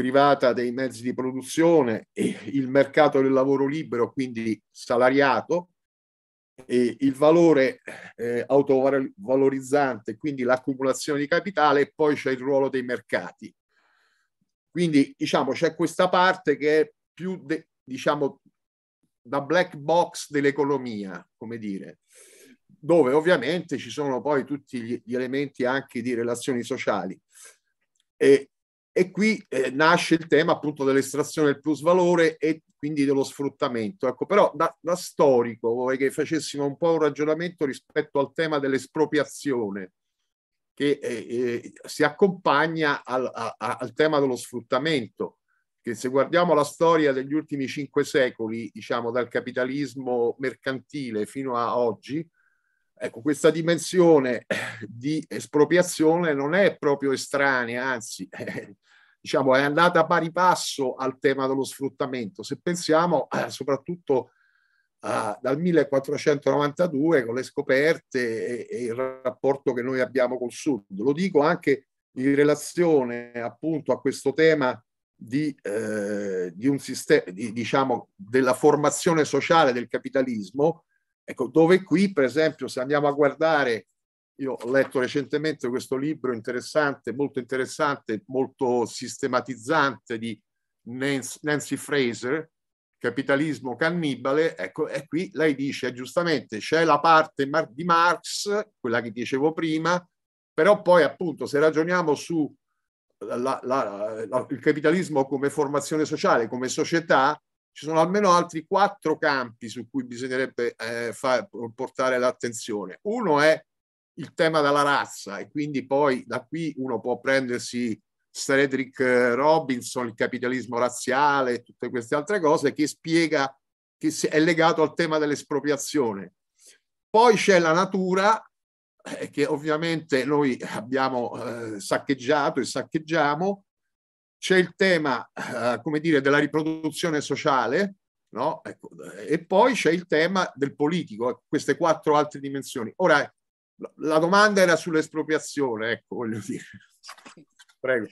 privata dei mezzi di produzione e il mercato del lavoro libero, quindi salariato, e il valore eh, autovalorizzante, quindi l'accumulazione di capitale e poi c'è il ruolo dei mercati. Quindi diciamo c'è questa parte che è più de, diciamo da black box dell'economia, come dire, dove ovviamente ci sono poi tutti gli, gli elementi anche di relazioni sociali. E e qui eh, nasce il tema appunto dell'estrazione del plus valore e quindi dello sfruttamento. Ecco, però da, da storico vorrei che facessimo un po' un ragionamento rispetto al tema dell'espropriazione che eh, eh si accompagna al, a, al tema dello sfruttamento che se guardiamo la storia degli ultimi cinque secoli, diciamo dal capitalismo mercantile fino a oggi, ecco, questa dimensione di espropriazione non è proprio estranea, anzi eh, diciamo, è andata pari passo al tema dello sfruttamento. Se pensiamo eh, soprattutto eh, dal 1492 con le scoperte e, e, il rapporto che noi abbiamo col Sud, lo dico anche in relazione appunto a questo tema di, eh, di un sistema, di, diciamo, della formazione sociale del capitalismo, ecco, dove qui per esempio se andiamo a guardare io ho letto recentemente questo libro interessante, molto interessante, molto sistematizzante di Nancy Fraser, Capitalismo cannibale. Ecco, e qui lei dice eh, giustamente c'è la parte di Marx, quella che dicevo prima, però poi appunto se ragioniamo su la, la, la, il capitalismo come formazione sociale, come società, ci sono almeno altri quattro campi su cui bisognerebbe eh, far, portare l'attenzione. Uno è il tema della razza e quindi poi da qui uno può prendersi Frederick eh, Robinson, il capitalismo razziale e tutte queste altre cose che spiega che è legato al tema dell'espropriazione. Poi c'è la natura eh, che ovviamente noi abbiamo eh, saccheggiato e saccheggiamo, c'è il tema, eh, come dire, della riproduzione sociale, no? Ecco, e poi c'è il tema del politico, queste quattro altre dimensioni. Ora, la domanda era sull'espropriazione, ecco, voglio dire. Prego.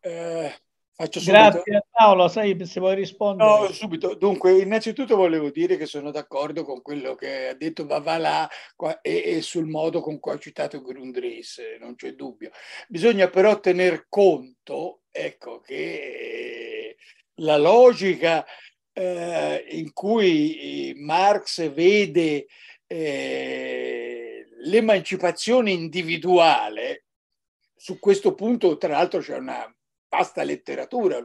Eh, faccio subito. Grazie Paolo, sai se vuoi rispondere. No, subito. Dunque, innanzitutto volevo dire che sono d'accordo con quello che ha detto Bavala e, e sul modo con cui ha citato Grundris, non c'è dubbio. Bisogna però tener conto, ecco, che eh, la logica eh, in cui eh, Marx vede eh, l'emancipazione individuale, su questo punto tra l'altro c'è una vasta letteratura,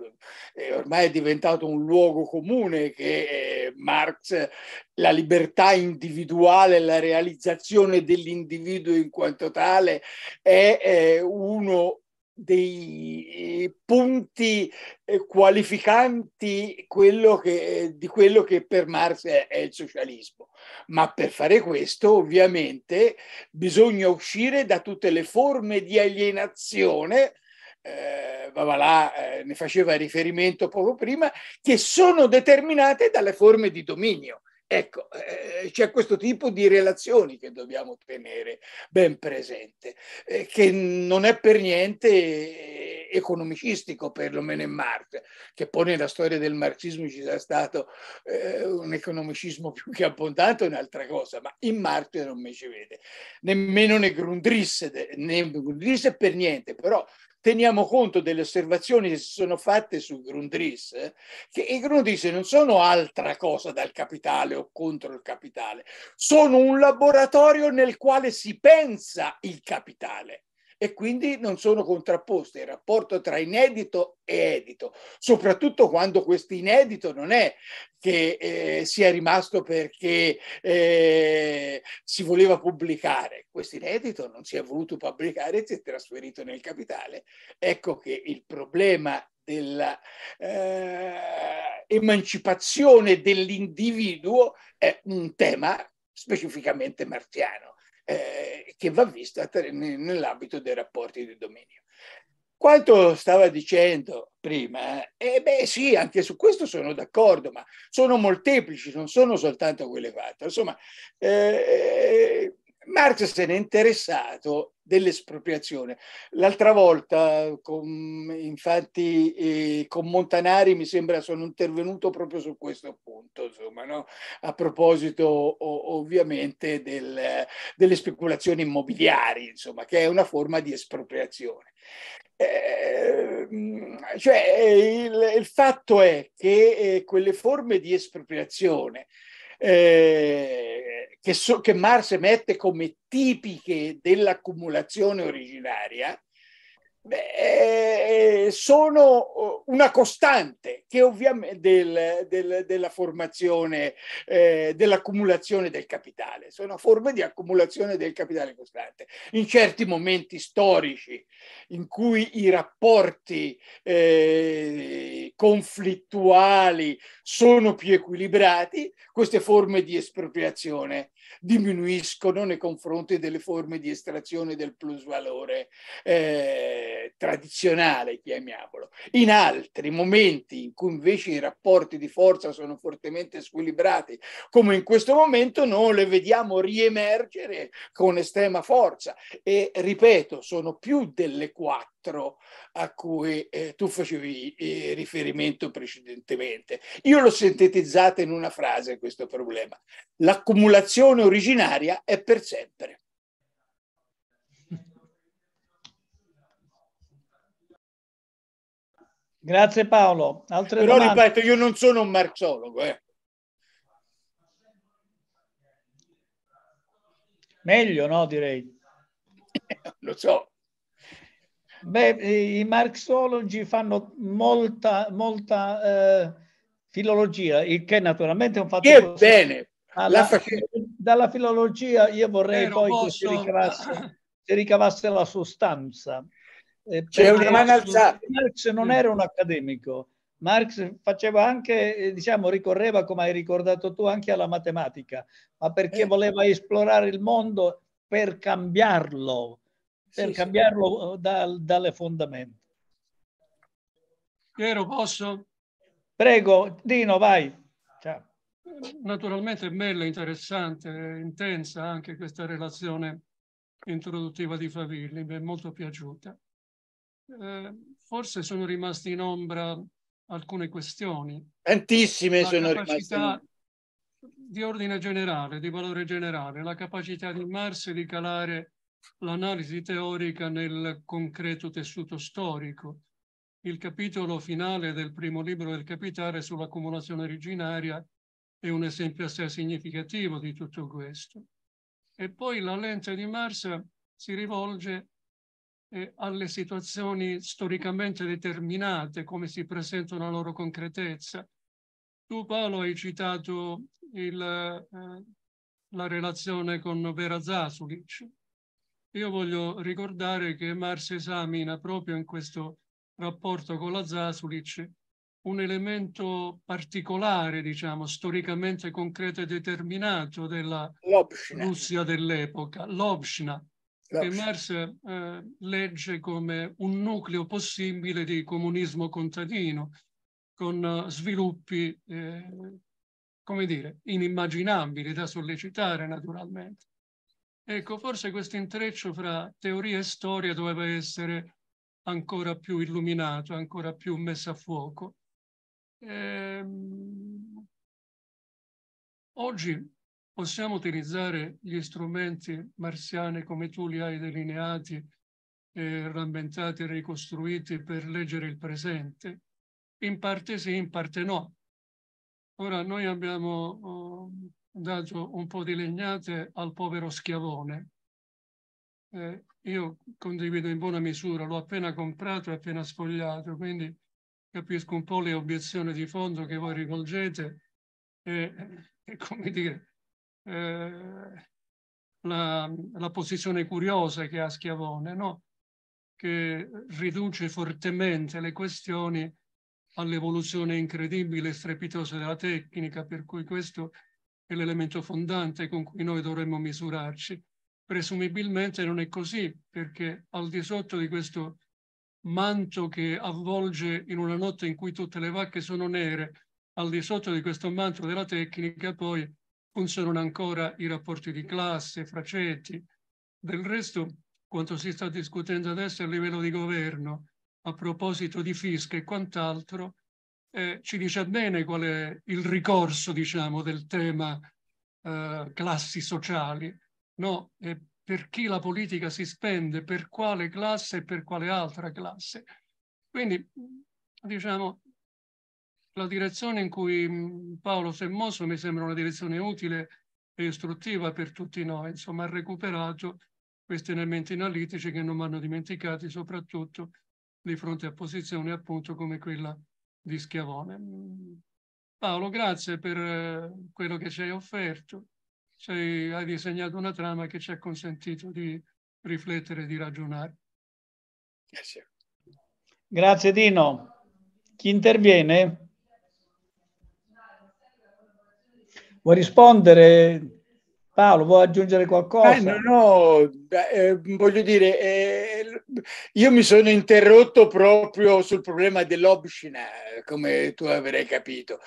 ormai è diventato un luogo comune che eh, Marx, la libertà individuale, la realizzazione dell'individuo in quanto tale è eh, uno dei eh, punti eh, qualificanti quello che, eh, di quello che per Marx è, è, il socialismo. Ma per fare questo ovviamente bisogna uscire da tutte le forme di alienazione, eh, Babalà eh, ne faceva riferimento poco prima, che sono determinate dalle forme di dominio Ecco, eh, c'è questo tipo di relazioni che dobbiamo tenere ben presente, eh, che non è per niente eh, economicistico, perlomeno in Marx, che poi nella storia del marxismo ci sia stato eh, un economicismo più che abbondante, un'altra cosa, ma in Marx non mi ci vede. Nemmeno ne Grundrisse, ne Grundrisse per niente, però teniamo conto delle osservazioni che si sono fatte su Grundris, che i Grundris non sono altra cosa dal capitale o contro il capitale, sono un laboratorio nel quale si pensa il capitale e quindi non sono contrapposte il rapporto tra inedito e edito, soprattutto quando questo inedito non è che eh, sia rimasto perché eh, si voleva pubblicare, questo inedito non si è voluto pubblicare e si è trasferito nel capitale. Ecco che il problema dell'emancipazione eh, dell'individuo è un tema specificamente marziano eh, che va vista nell'ambito dei rapporti di dominio. Quanto stava dicendo prima, eh, eh beh sì, anche su questo sono d'accordo, ma sono molteplici, non sono soltanto quelle quattro. Insomma, eh, Marx se n'è interessato dell'espropriazione. L'altra volta, con, infatti, eh, con Montanari mi sembra sono intervenuto proprio su questo punto, insomma, no? a proposito o, ovviamente del, delle speculazioni immobiliari, insomma, che è una forma di espropriazione. Eh, cioè, il, il, fatto è che eh, quelle forme di espropriazione eh, che, so, che Marx mette come tipiche dell'accumulazione originaria, eh, sono eh, una costante che ovviamente del, del, della formazione, eh, dell'accumulazione del capitale, sono forme di accumulazione del capitale costante. In certi momenti storici in cui i rapporti eh, conflittuali sono più equilibrati, queste forme di espropriazione diminuiscono nei confronti delle forme di estrazione del plusvalore eh, tradizionale, chiamiamolo. In altri momenti in cui invece i rapporti di forza sono fortemente squilibrati, come in questo momento, noi le vediamo riemergere con estrema forza. E ripeto, sono più delle quattro quattro a cui eh, tu facevi eh, riferimento precedentemente. Io l'ho sintetizzata in una frase questo problema. L'accumulazione originaria è per sempre. Grazie Paolo. Altre Però domande? ripeto, io non sono un marxologo. Eh. Meglio, no, direi. lo so. Beh, i marxologi fanno molta, molta eh, filologia, il che naturalmente è un fatto... Che posso... bene! Alla, dalla filologia io vorrei eh, poi posso... che si ricavasse, si ricavasse la sostanza. Eh, C'è una mano alzata. Marx non era un accademico, Marx faceva anche, eh, diciamo, ricorreva, come hai ricordato tu, anche alla matematica, ma perché eh. voleva esplorare il mondo per cambiarlo, per sì, cambiarlo sì. Eh, da, dalle fondamenta. Piero, posso? Prego, Dino, vai. Ciao. Naturalmente è bella, interessante, intensa anche questa relazione introduttiva di Favilli, mi è molto piaciuta. Eh, forse sono rimaste in ombra alcune questioni. Tantissime la sono rimaste. Di ordine generale, di valore generale, la capacità di Marx di calare l'analisi teorica nel concreto tessuto storico. Il capitolo finale del primo libro del Capitale sull'accumulazione originaria è un esempio assai significativo di tutto questo. E poi la lente di Marsa si rivolge eh, alle situazioni storicamente determinate, come si presenta la loro concretezza. Tu Paolo hai citato il, eh, la relazione con Vera Zasulic, io voglio ricordare che Marx esamina proprio in questo rapporto con la Zasulic un elemento particolare, diciamo, storicamente concreto e determinato della L'Obshina. Russia dell'epoca, l'Obshna, che Marx eh, legge come un nucleo possibile di comunismo contadino, con eh, sviluppi, eh, come dire, inimmaginabili da sollecitare naturalmente. Ecco, forse questo intreccio fra teoria e storia doveva essere ancora più illuminato, ancora più messo a fuoco. Ehm, oggi possiamo utilizzare gli strumenti marziani come tu li hai delineati, eh, rammentati e ricostruiti per leggere il presente? In parte sì, in parte no. Ora, noi abbiamo oh, dato un po' di legnate al povero schiavone. Eh, io condivido in buona misura, l'ho appena comprato e appena sfogliato, quindi capisco un po' le obiezioni di fondo che voi rivolgete e, e come dire, eh, la, la, posizione curiosa che ha Schiavone, no? che riduce fortemente le questioni all'evoluzione incredibile e strepitosa della tecnica, per cui questo è l'elemento fondante con cui noi dovremmo misurarci. Presumibilmente non è così, perché al di sotto di questo manto che avvolge in una notte in cui tutte le vacche sono nere, al di sotto di questo manto della tecnica poi funzionano ancora i rapporti di classe, fra ceti. Del resto, quanto si sta discutendo adesso a livello di governo, a proposito di fisca e quant'altro, eh, ci dice bene qual è il ricorso, diciamo, del tema eh, classi sociali, no? E per chi la politica si spende, per quale classe e per quale altra classe. Quindi, diciamo, la direzione in cui mm, Paolo si è mosso mi sembra una direzione utile e istruttiva per tutti noi, insomma, ha recuperato questi elementi analitici che non vanno dimenticati, soprattutto di fronte a posizioni appunto come quella di Schiavone. Paolo, grazie per eh, quello che ci hai offerto. Ci hai, disegnato una trama che ci ha consentito di riflettere, di ragionare. Grazie. Grazie Dino. Chi interviene? Vuoi rispondere? Paolo, vuoi aggiungere qualcosa? Eh, no, no eh, voglio dire, eh, io mi sono interrotto proprio sul problema dell'obscena, come tu avrai capito,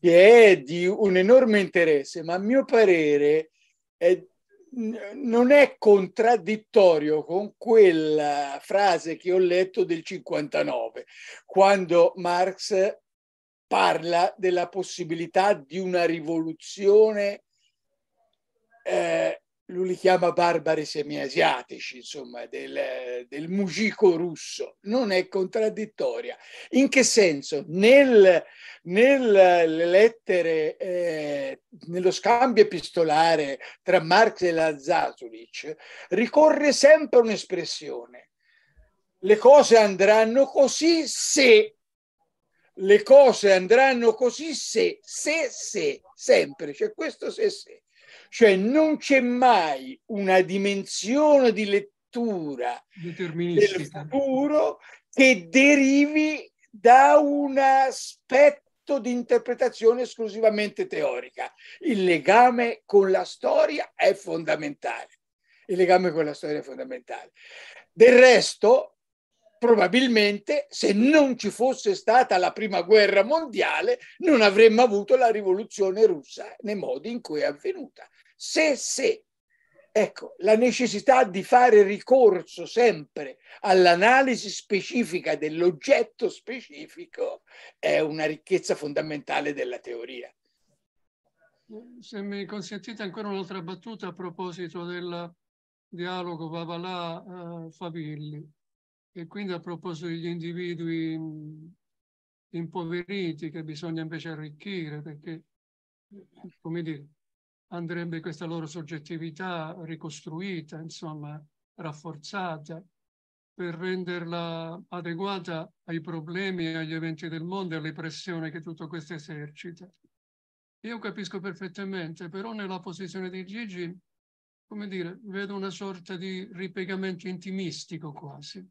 che è di un enorme interesse, ma a mio parere è, non è contraddittorio con quella frase che ho letto del 59, quando Marx parla della possibilità di una rivoluzione eh, lui li chiama barbari semiasiatici, insomma, del, del mugico russo, non è contraddittoria. In che senso? Nel, nelle lettere, eh, nello scambio epistolare tra Marx e Lazzasulic, ricorre sempre un'espressione, le cose andranno così se le cose andranno così se, se, se, sempre, c'è cioè questo se, se. Cioè non c'è mai una dimensione di lettura del futuro che derivi da un aspetto di interpretazione esclusivamente teorica. Il legame con la storia è fondamentale. Il legame con la storia è fondamentale. Del resto, probabilmente se non ci fosse stata la prima guerra mondiale non avremmo avuto la rivoluzione russa nei modi in cui è avvenuta. Se, se, ecco, la necessità di fare ricorso sempre all'analisi specifica dell'oggetto specifico è una ricchezza fondamentale della teoria. Se mi consentite ancora un'altra battuta a proposito del dialogo Babalà-Favilli eh, e quindi a proposito degli individui impoveriti che bisogna invece arricchire, perché, come dire, andrebbe questa loro soggettività ricostruita, insomma, rafforzata, per renderla adeguata ai problemi e agli eventi del mondo e alle pressioni che tutto questo esercita. Io capisco perfettamente, però nella posizione di Gigi, come dire, vedo una sorta di ripiegamento intimistico quasi.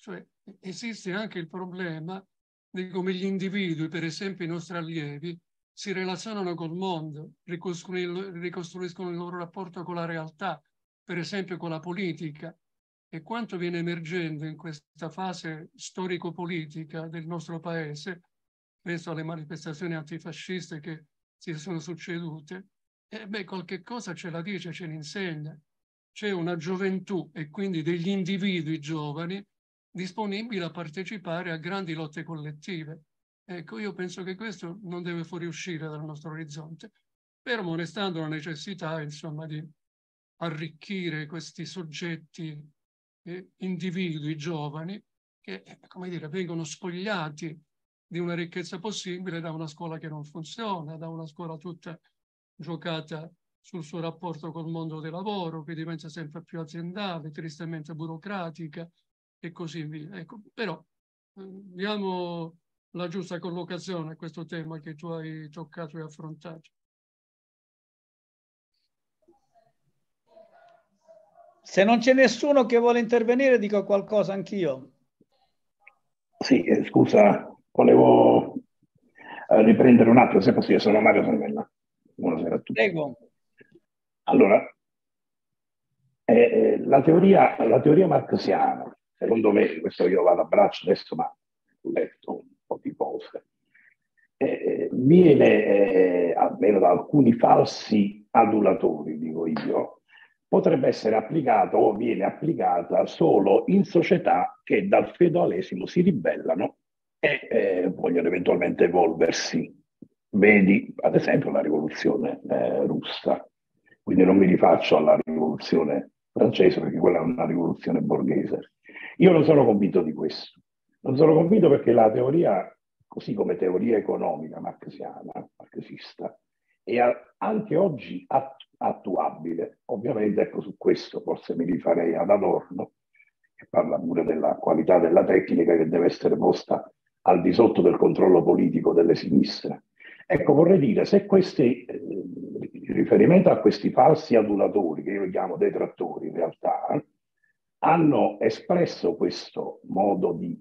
Cioè esiste anche il problema di come gli individui, per esempio i nostri allievi, si relazionano col mondo, ricostruiscono il loro rapporto con la realtà, per esempio con la politica. E quanto viene emergendo in questa fase storico-politica del nostro paese, penso alle manifestazioni antifasciste che si sono succedute, e eh, beh, qualche cosa ce la dice, ce l'insegna. C'è una gioventù e quindi degli individui giovani disponibile a partecipare a grandi lotte collettive. Ecco, io penso che questo non deve fuoriuscire dal nostro orizzonte, fermo restando la necessità, insomma, di arricchire questi soggetti, eh, individui giovani, che, come dire, vengono spogliati di una ricchezza possibile da una scuola che non funziona, da una scuola tutta giocata sul suo rapporto col mondo del lavoro, che diventa sempre più aziendale, tristemente burocratica, e così via. Ecco, però mm, diamo la giusta collocazione a questo tema che tu hai toccato e affrontato. Se non c'è nessuno che vuole intervenire, dico qualcosa anch'io. Sì, eh, scusa, volevo eh, riprendere un attimo, se possibile. Sono Mario Salvella. Buonasera a tutti. Prego. Allora, eh, eh la, teoria, la teoria marxiana secondo me, questo io vado a braccio adesso, ma ho letto un po' di cose, eh, viene eh, almeno da alcuni falsi adulatori, dico io, potrebbe essere applicata o viene applicata solo in società che dal feudalesimo si ribellano e eh, vogliono eventualmente evolversi. Vedi, ad esempio, la rivoluzione eh, russa. Quindi non mi rifaccio alla rivoluzione russa francese perché quella è una rivoluzione borghese. Io non sono convinto di questo. Non sono convinto perché la teoria, così come teoria economica marxiana, marxista, è anche oggi attuabile. Ovviamente, ecco, su questo forse mi rifarei ad Adorno, che parla pure della qualità della tecnica che deve essere posta al di sotto del controllo politico delle sinistre. Ecco, vorrei dire, se questi, in eh, riferimento a questi falsi adulatori, che io chiamo detrattori in realtà, hanno espresso questo modo di,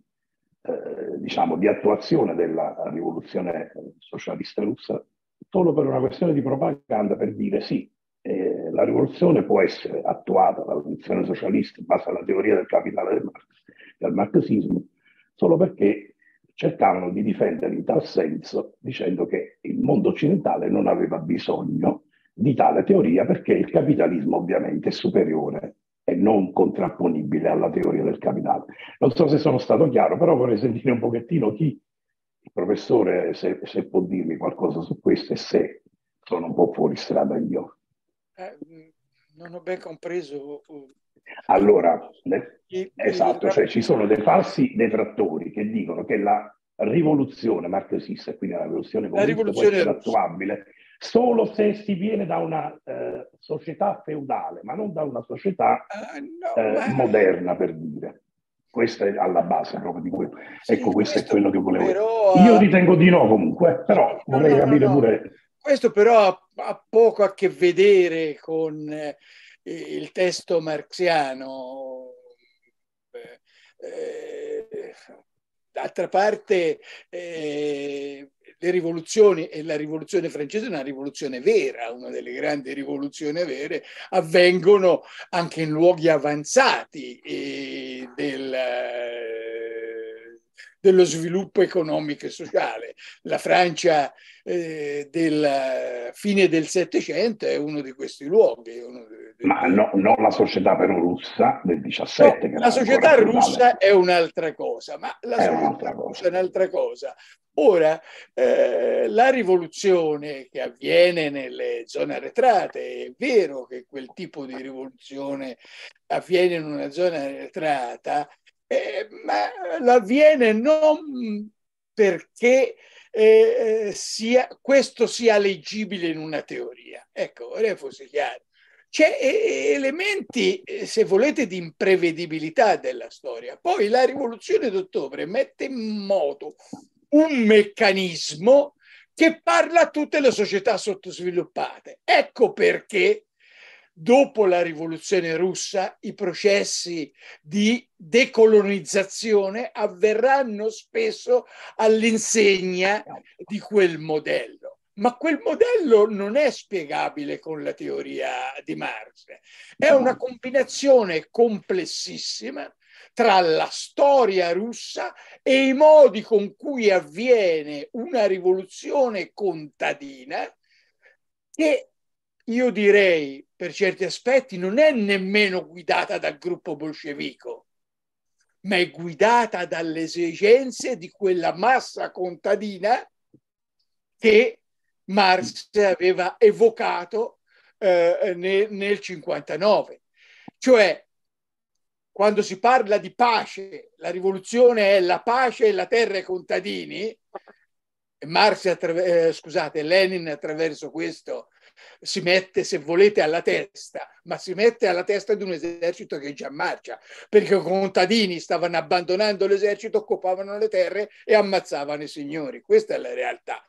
eh, diciamo, di attuazione della rivoluzione socialista russa solo per una questione di propaganda, per dire sì, eh, la rivoluzione può essere attuata, la rivoluzione socialista, in base alla teoria del capitale del, marx, del marxismo, solo perché cercavano di difendere in tal senso dicendo che il mondo occidentale non aveva bisogno di tale teoria perché il capitalismo ovviamente è superiore e non contrapponibile alla teoria del capitale. Non so se sono stato chiaro, però vorrei sentire un pochettino chi, il professore, se, se può dirmi qualcosa su questo e se sono un po' fuori strada io. Eh, non ho ben compreso uh, allora, esatto, cioè ci sono dei falsi detrattori che dicono che la rivoluzione marxista, quindi la rivoluzione comunista, è attuabile solo se si viene da una eh, società feudale, ma non da una società uh, no, eh, ma... moderna, per dire. Questa è alla base proprio di quello. Sì, ecco, questo, questo, è quello che volevo. Però, Io ritengo di no comunque, però no, vorrei no, capire pure... Questo però ha, ha, poco a che vedere con... Eh il testo marxiano. Eh, eh, d'altra parte eh, le rivoluzioni e la rivoluzione francese è una rivoluzione vera, una delle grandi rivoluzioni vere, avvengono anche in luoghi avanzati eh, del, dello sviluppo economico e sociale. La Francia eh, della fine del Settecento è uno di questi luoghi, uno di, ma eh, no, non la società però russa del 17. No, la società russa è un'altra cosa, ma la è società un'altra cosa. è un'altra cosa. Ora, eh, la rivoluzione che avviene nelle zone arretrate, è vero che quel tipo di rivoluzione avviene in una zona arretrata, eh, ma l'avviene non perché eh, eh sia, questo sia leggibile in una teoria. Ecco, vorrei fosse chiaro c'è eh, eh, elementi, eh, se volete, di imprevedibilità della storia. Poi la rivoluzione d'ottobre mette in moto un meccanismo che parla a tutte le società sottosviluppate. Ecco perché dopo la rivoluzione russa i processi di decolonizzazione avverranno spesso all'insegna di quel modello ma quel modello non è spiegabile con la teoria di Marx. È una combinazione complessissima tra la storia russa e i modi con cui avviene una rivoluzione contadina che io direi per certi aspetti non è nemmeno guidata dal gruppo bolscevico, ma è guidata dalle esigenze di quella massa contadina che Marx aveva evocato eh, nel, nel 59. Cioè, quando si parla di pace, la rivoluzione è la pace e la terra ai contadini, Marx, attraver- eh, scusate, Lenin attraverso questo si mette, se volete, alla testa, ma si mette alla testa di un esercito che è già marcia, perché i contadini stavano abbandonando l'esercito, occupavano le terre e ammazzavano i signori. Questa è la realtà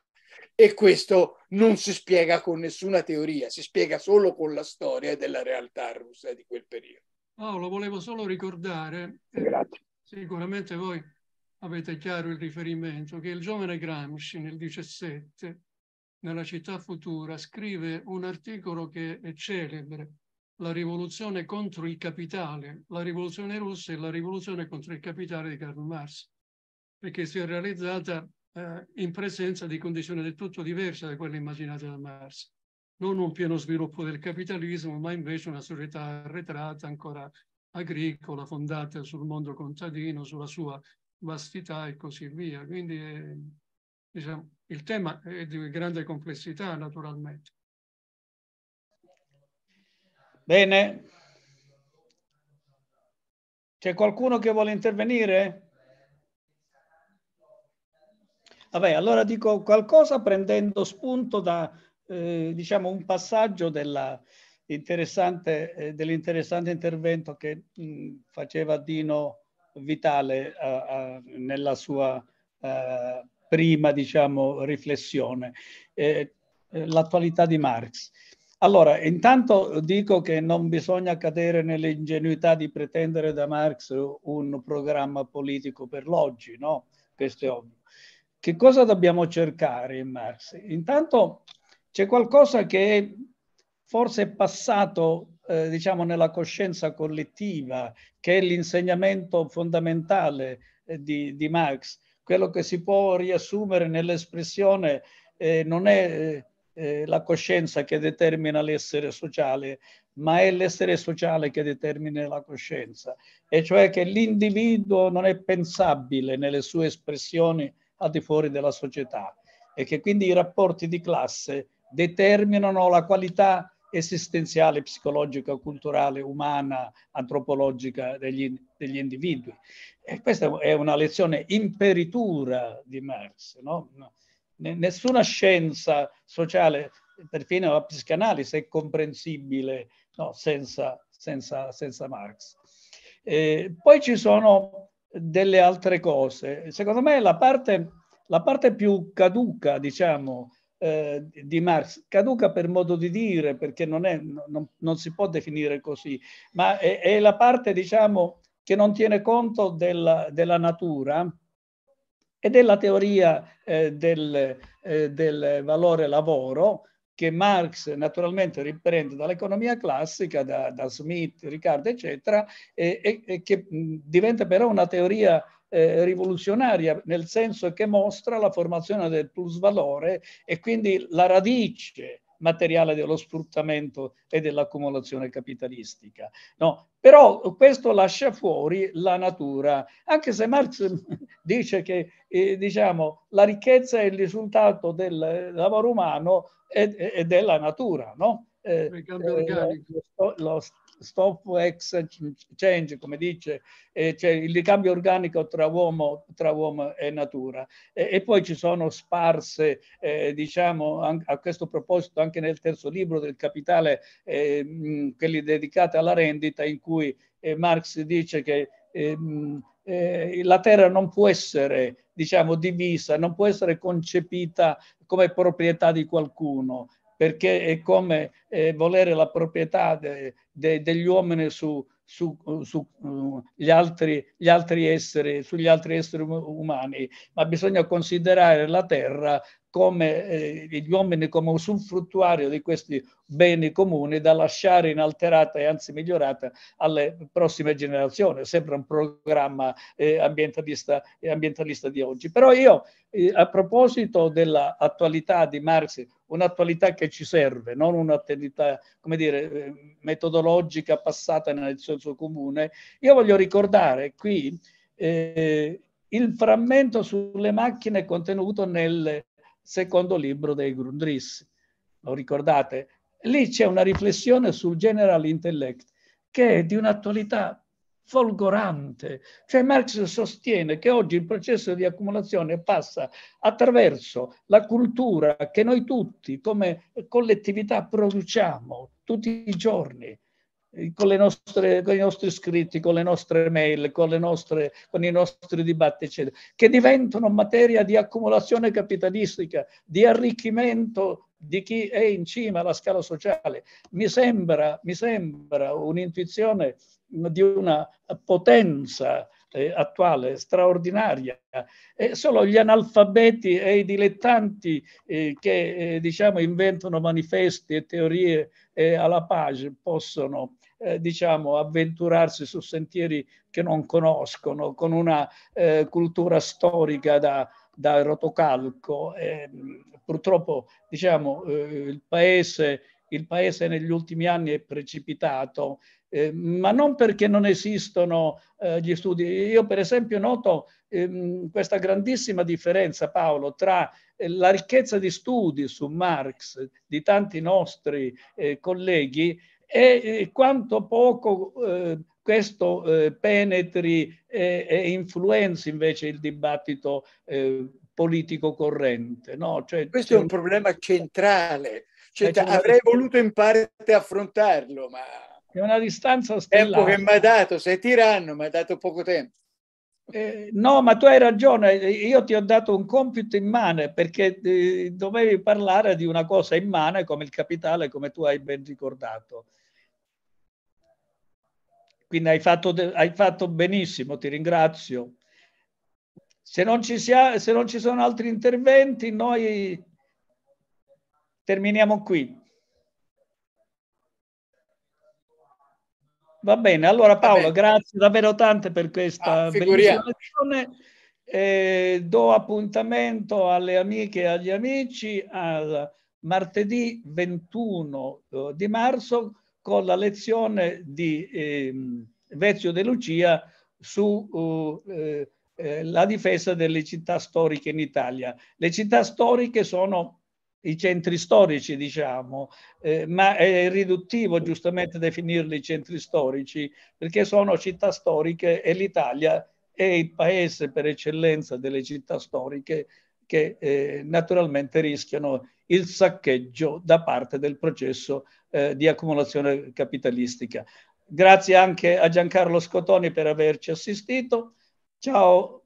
e questo non si spiega con nessuna teoria, si spiega solo con la storia della realtà russa di quel periodo. Paolo, volevo solo ricordare, eh, Grazie. sicuramente voi avete chiaro il riferimento, che il giovane Gramsci nel 17, nella città futura, scrive un articolo che è celebre, la rivoluzione contro il capitale, la rivoluzione russa e la rivoluzione contro il capitale di Karl Marx, perché si è realizzata eh, in presenza di condizioni del tutto diverse da quelle immaginate da Marx. Non un pieno sviluppo del capitalismo, ma invece una società arretrata, ancora agricola, fondata sul mondo contadino, sulla sua vastità e così via. Quindi è, eh, diciamo, il tema è di grande complessità, naturalmente. Bene. C'è qualcuno che vuole intervenire? Vabbè, allora dico qualcosa prendendo spunto da eh, diciamo un passaggio eh, dell'interessante eh, dell intervento che mh, faceva Dino Vitale a, eh, a, eh, nella sua a, prima diciamo, riflessione, eh, l'attualità di Marx. Allora, intanto dico che non bisogna cadere nell'ingenuità di pretendere da Marx un programma politico per l'oggi, no? Questo è ovvio che cosa dobbiamo cercare in Marx? Intanto c'è qualcosa che forse è passato eh, diciamo nella coscienza collettiva, che è l'insegnamento fondamentale eh, di, di, Marx, quello che si può riassumere nell'espressione eh, non è eh, eh, la coscienza che determina l'essere sociale, ma è l'essere sociale che determina la coscienza, e cioè che l'individuo non è pensabile nelle sue espressioni al di fuori della società e che quindi i rapporti di classe determinano la qualità esistenziale, psicologica, culturale, umana, antropologica degli, degli individui. E questa è una lezione imperitura di Marx. No? Nessuna scienza sociale, perfino la psicanalisi, è comprensibile no? senza, senza, senza Marx. Eh, poi ci sono delle altre cose. Secondo me la parte, la parte più caduca, diciamo, eh, di Marx, caduca per modo di dire, perché non, è, non, non si può definire così, ma è, è, la parte, diciamo, che non tiene conto della, della natura e della teoria eh, del, eh, del valore lavoro, che Marx naturalmente riprende dall'economia classica, da, da Smith, Riccardo, eccetera, e, e, e che mh, diventa però una teoria eh, rivoluzionaria, nel senso che mostra la formazione del plusvalore e quindi la radice materiale dello sfruttamento e dell'accumulazione capitalistica. No, però questo lascia fuori la natura, anche se Marx dice che eh, diciamo, la ricchezza è il risultato del lavoro umano, e, e della natura, no? Eh, eh, lo, lo stop exchange, come dice, eh, cioè il ricambio organico tra uomo, tra uomo e natura. E, e, poi ci sono sparse, eh, diciamo, an- a questo proposito anche nel terzo libro del Capitale, eh, mh, quelli dedicati alla rendita, in cui eh, Marx dice che... Mh, eh, la terra non può essere diciamo, divisa, non può essere concepita come proprietà di qualcuno, perché è come eh, volere la proprietà de, de, degli uomini su, su, su uh, gli, altri, gli altri esseri, sugli altri esseri umani, ma bisogna considerare la terra come eh, gli uomini come usufruttuario di questi beni comuni da lasciare inalterata e anzi migliorata alle prossime generazioni. È sempre un programma eh, ambientalista, eh, ambientalista, di oggi. Però io, eh, a proposito dell'attualità di Marx, un'attualità che ci serve, non un'attualità, come dire, eh, metodologica passata nel senso comune, io voglio ricordare qui eh, il frammento sulle macchine contenuto nel secondo libro dei Grundrisse. Lo ricordate? Lì c'è una riflessione sul general intellect che è di un'attualità folgorante. Cioè Marx sostiene che oggi il processo di accumulazione passa attraverso la cultura che noi tutti come collettività produciamo tutti i giorni eh, con, nostre, con, i nostri scritti, con le nostre mail, con, le nostre, con i nostri dibattiti, eccetera, che diventano materia di accumulazione capitalistica, di arricchimento di chi è in cima alla scala sociale. Mi sembra, mi sembra un'intuizione di una potenza eh, attuale, straordinaria. E eh, solo gli analfabeti e i dilettanti eh, che eh, diciamo, inventano manifesti e teorie eh, alla pace possono eh, diciamo, avventurarsi su sentieri che non conoscono, con una cultura storica da, da rotocalco. purtroppo diciamo, il paese il paese negli ultimi anni è precipitato eh, ma non perché non esistono eh, gli studi. Io per esempio noto ehm, questa grandissima differenza, Paolo, tra eh, la ricchezza di studi su Marx di tanti nostri eh, colleghi e quanto poco eh, questo eh, penetri e, e, influenzi invece il dibattito politico corrente. No? Cioè, Questo è un problema centrale. Cioè, avrei voluto in parte affrontarlo, ma è una distanza stellare. tempo che mi ha dato, sei tiranno, mi ha dato poco tempo. Eh, no, ma tu hai ragione, io ti ho dato un compito immane perché eh, dovevi parlare di una cosa immane come il capitale, come tu hai ben ricordato. Quindi hai fatto, hai fatto benissimo, ti ringrazio. Se non, ci sia, se non ci sono altri interventi, noi terminiamo qui. Va bene, allora Paolo, bene. grazie davvero tante per questa ah, bellissima lezione. Eh, do appuntamento alle amiche e agli amici al martedì 21 eh, di marzo con la lezione di eh, Vezio De Lucia sulla uh, eh, eh difesa delle città storiche in Italia. Le città storiche sono i centri storici, diciamo, eh, ma è riduttivo giustamente definirli centri storici perché sono città storiche e l'Italia è il paese per eccellenza delle città storiche che eh, naturalmente rischiano il saccheggio da parte del processo eh, di accumulazione capitalistica. Grazie anche a Giancarlo Scotoni per averci assistito. Ciao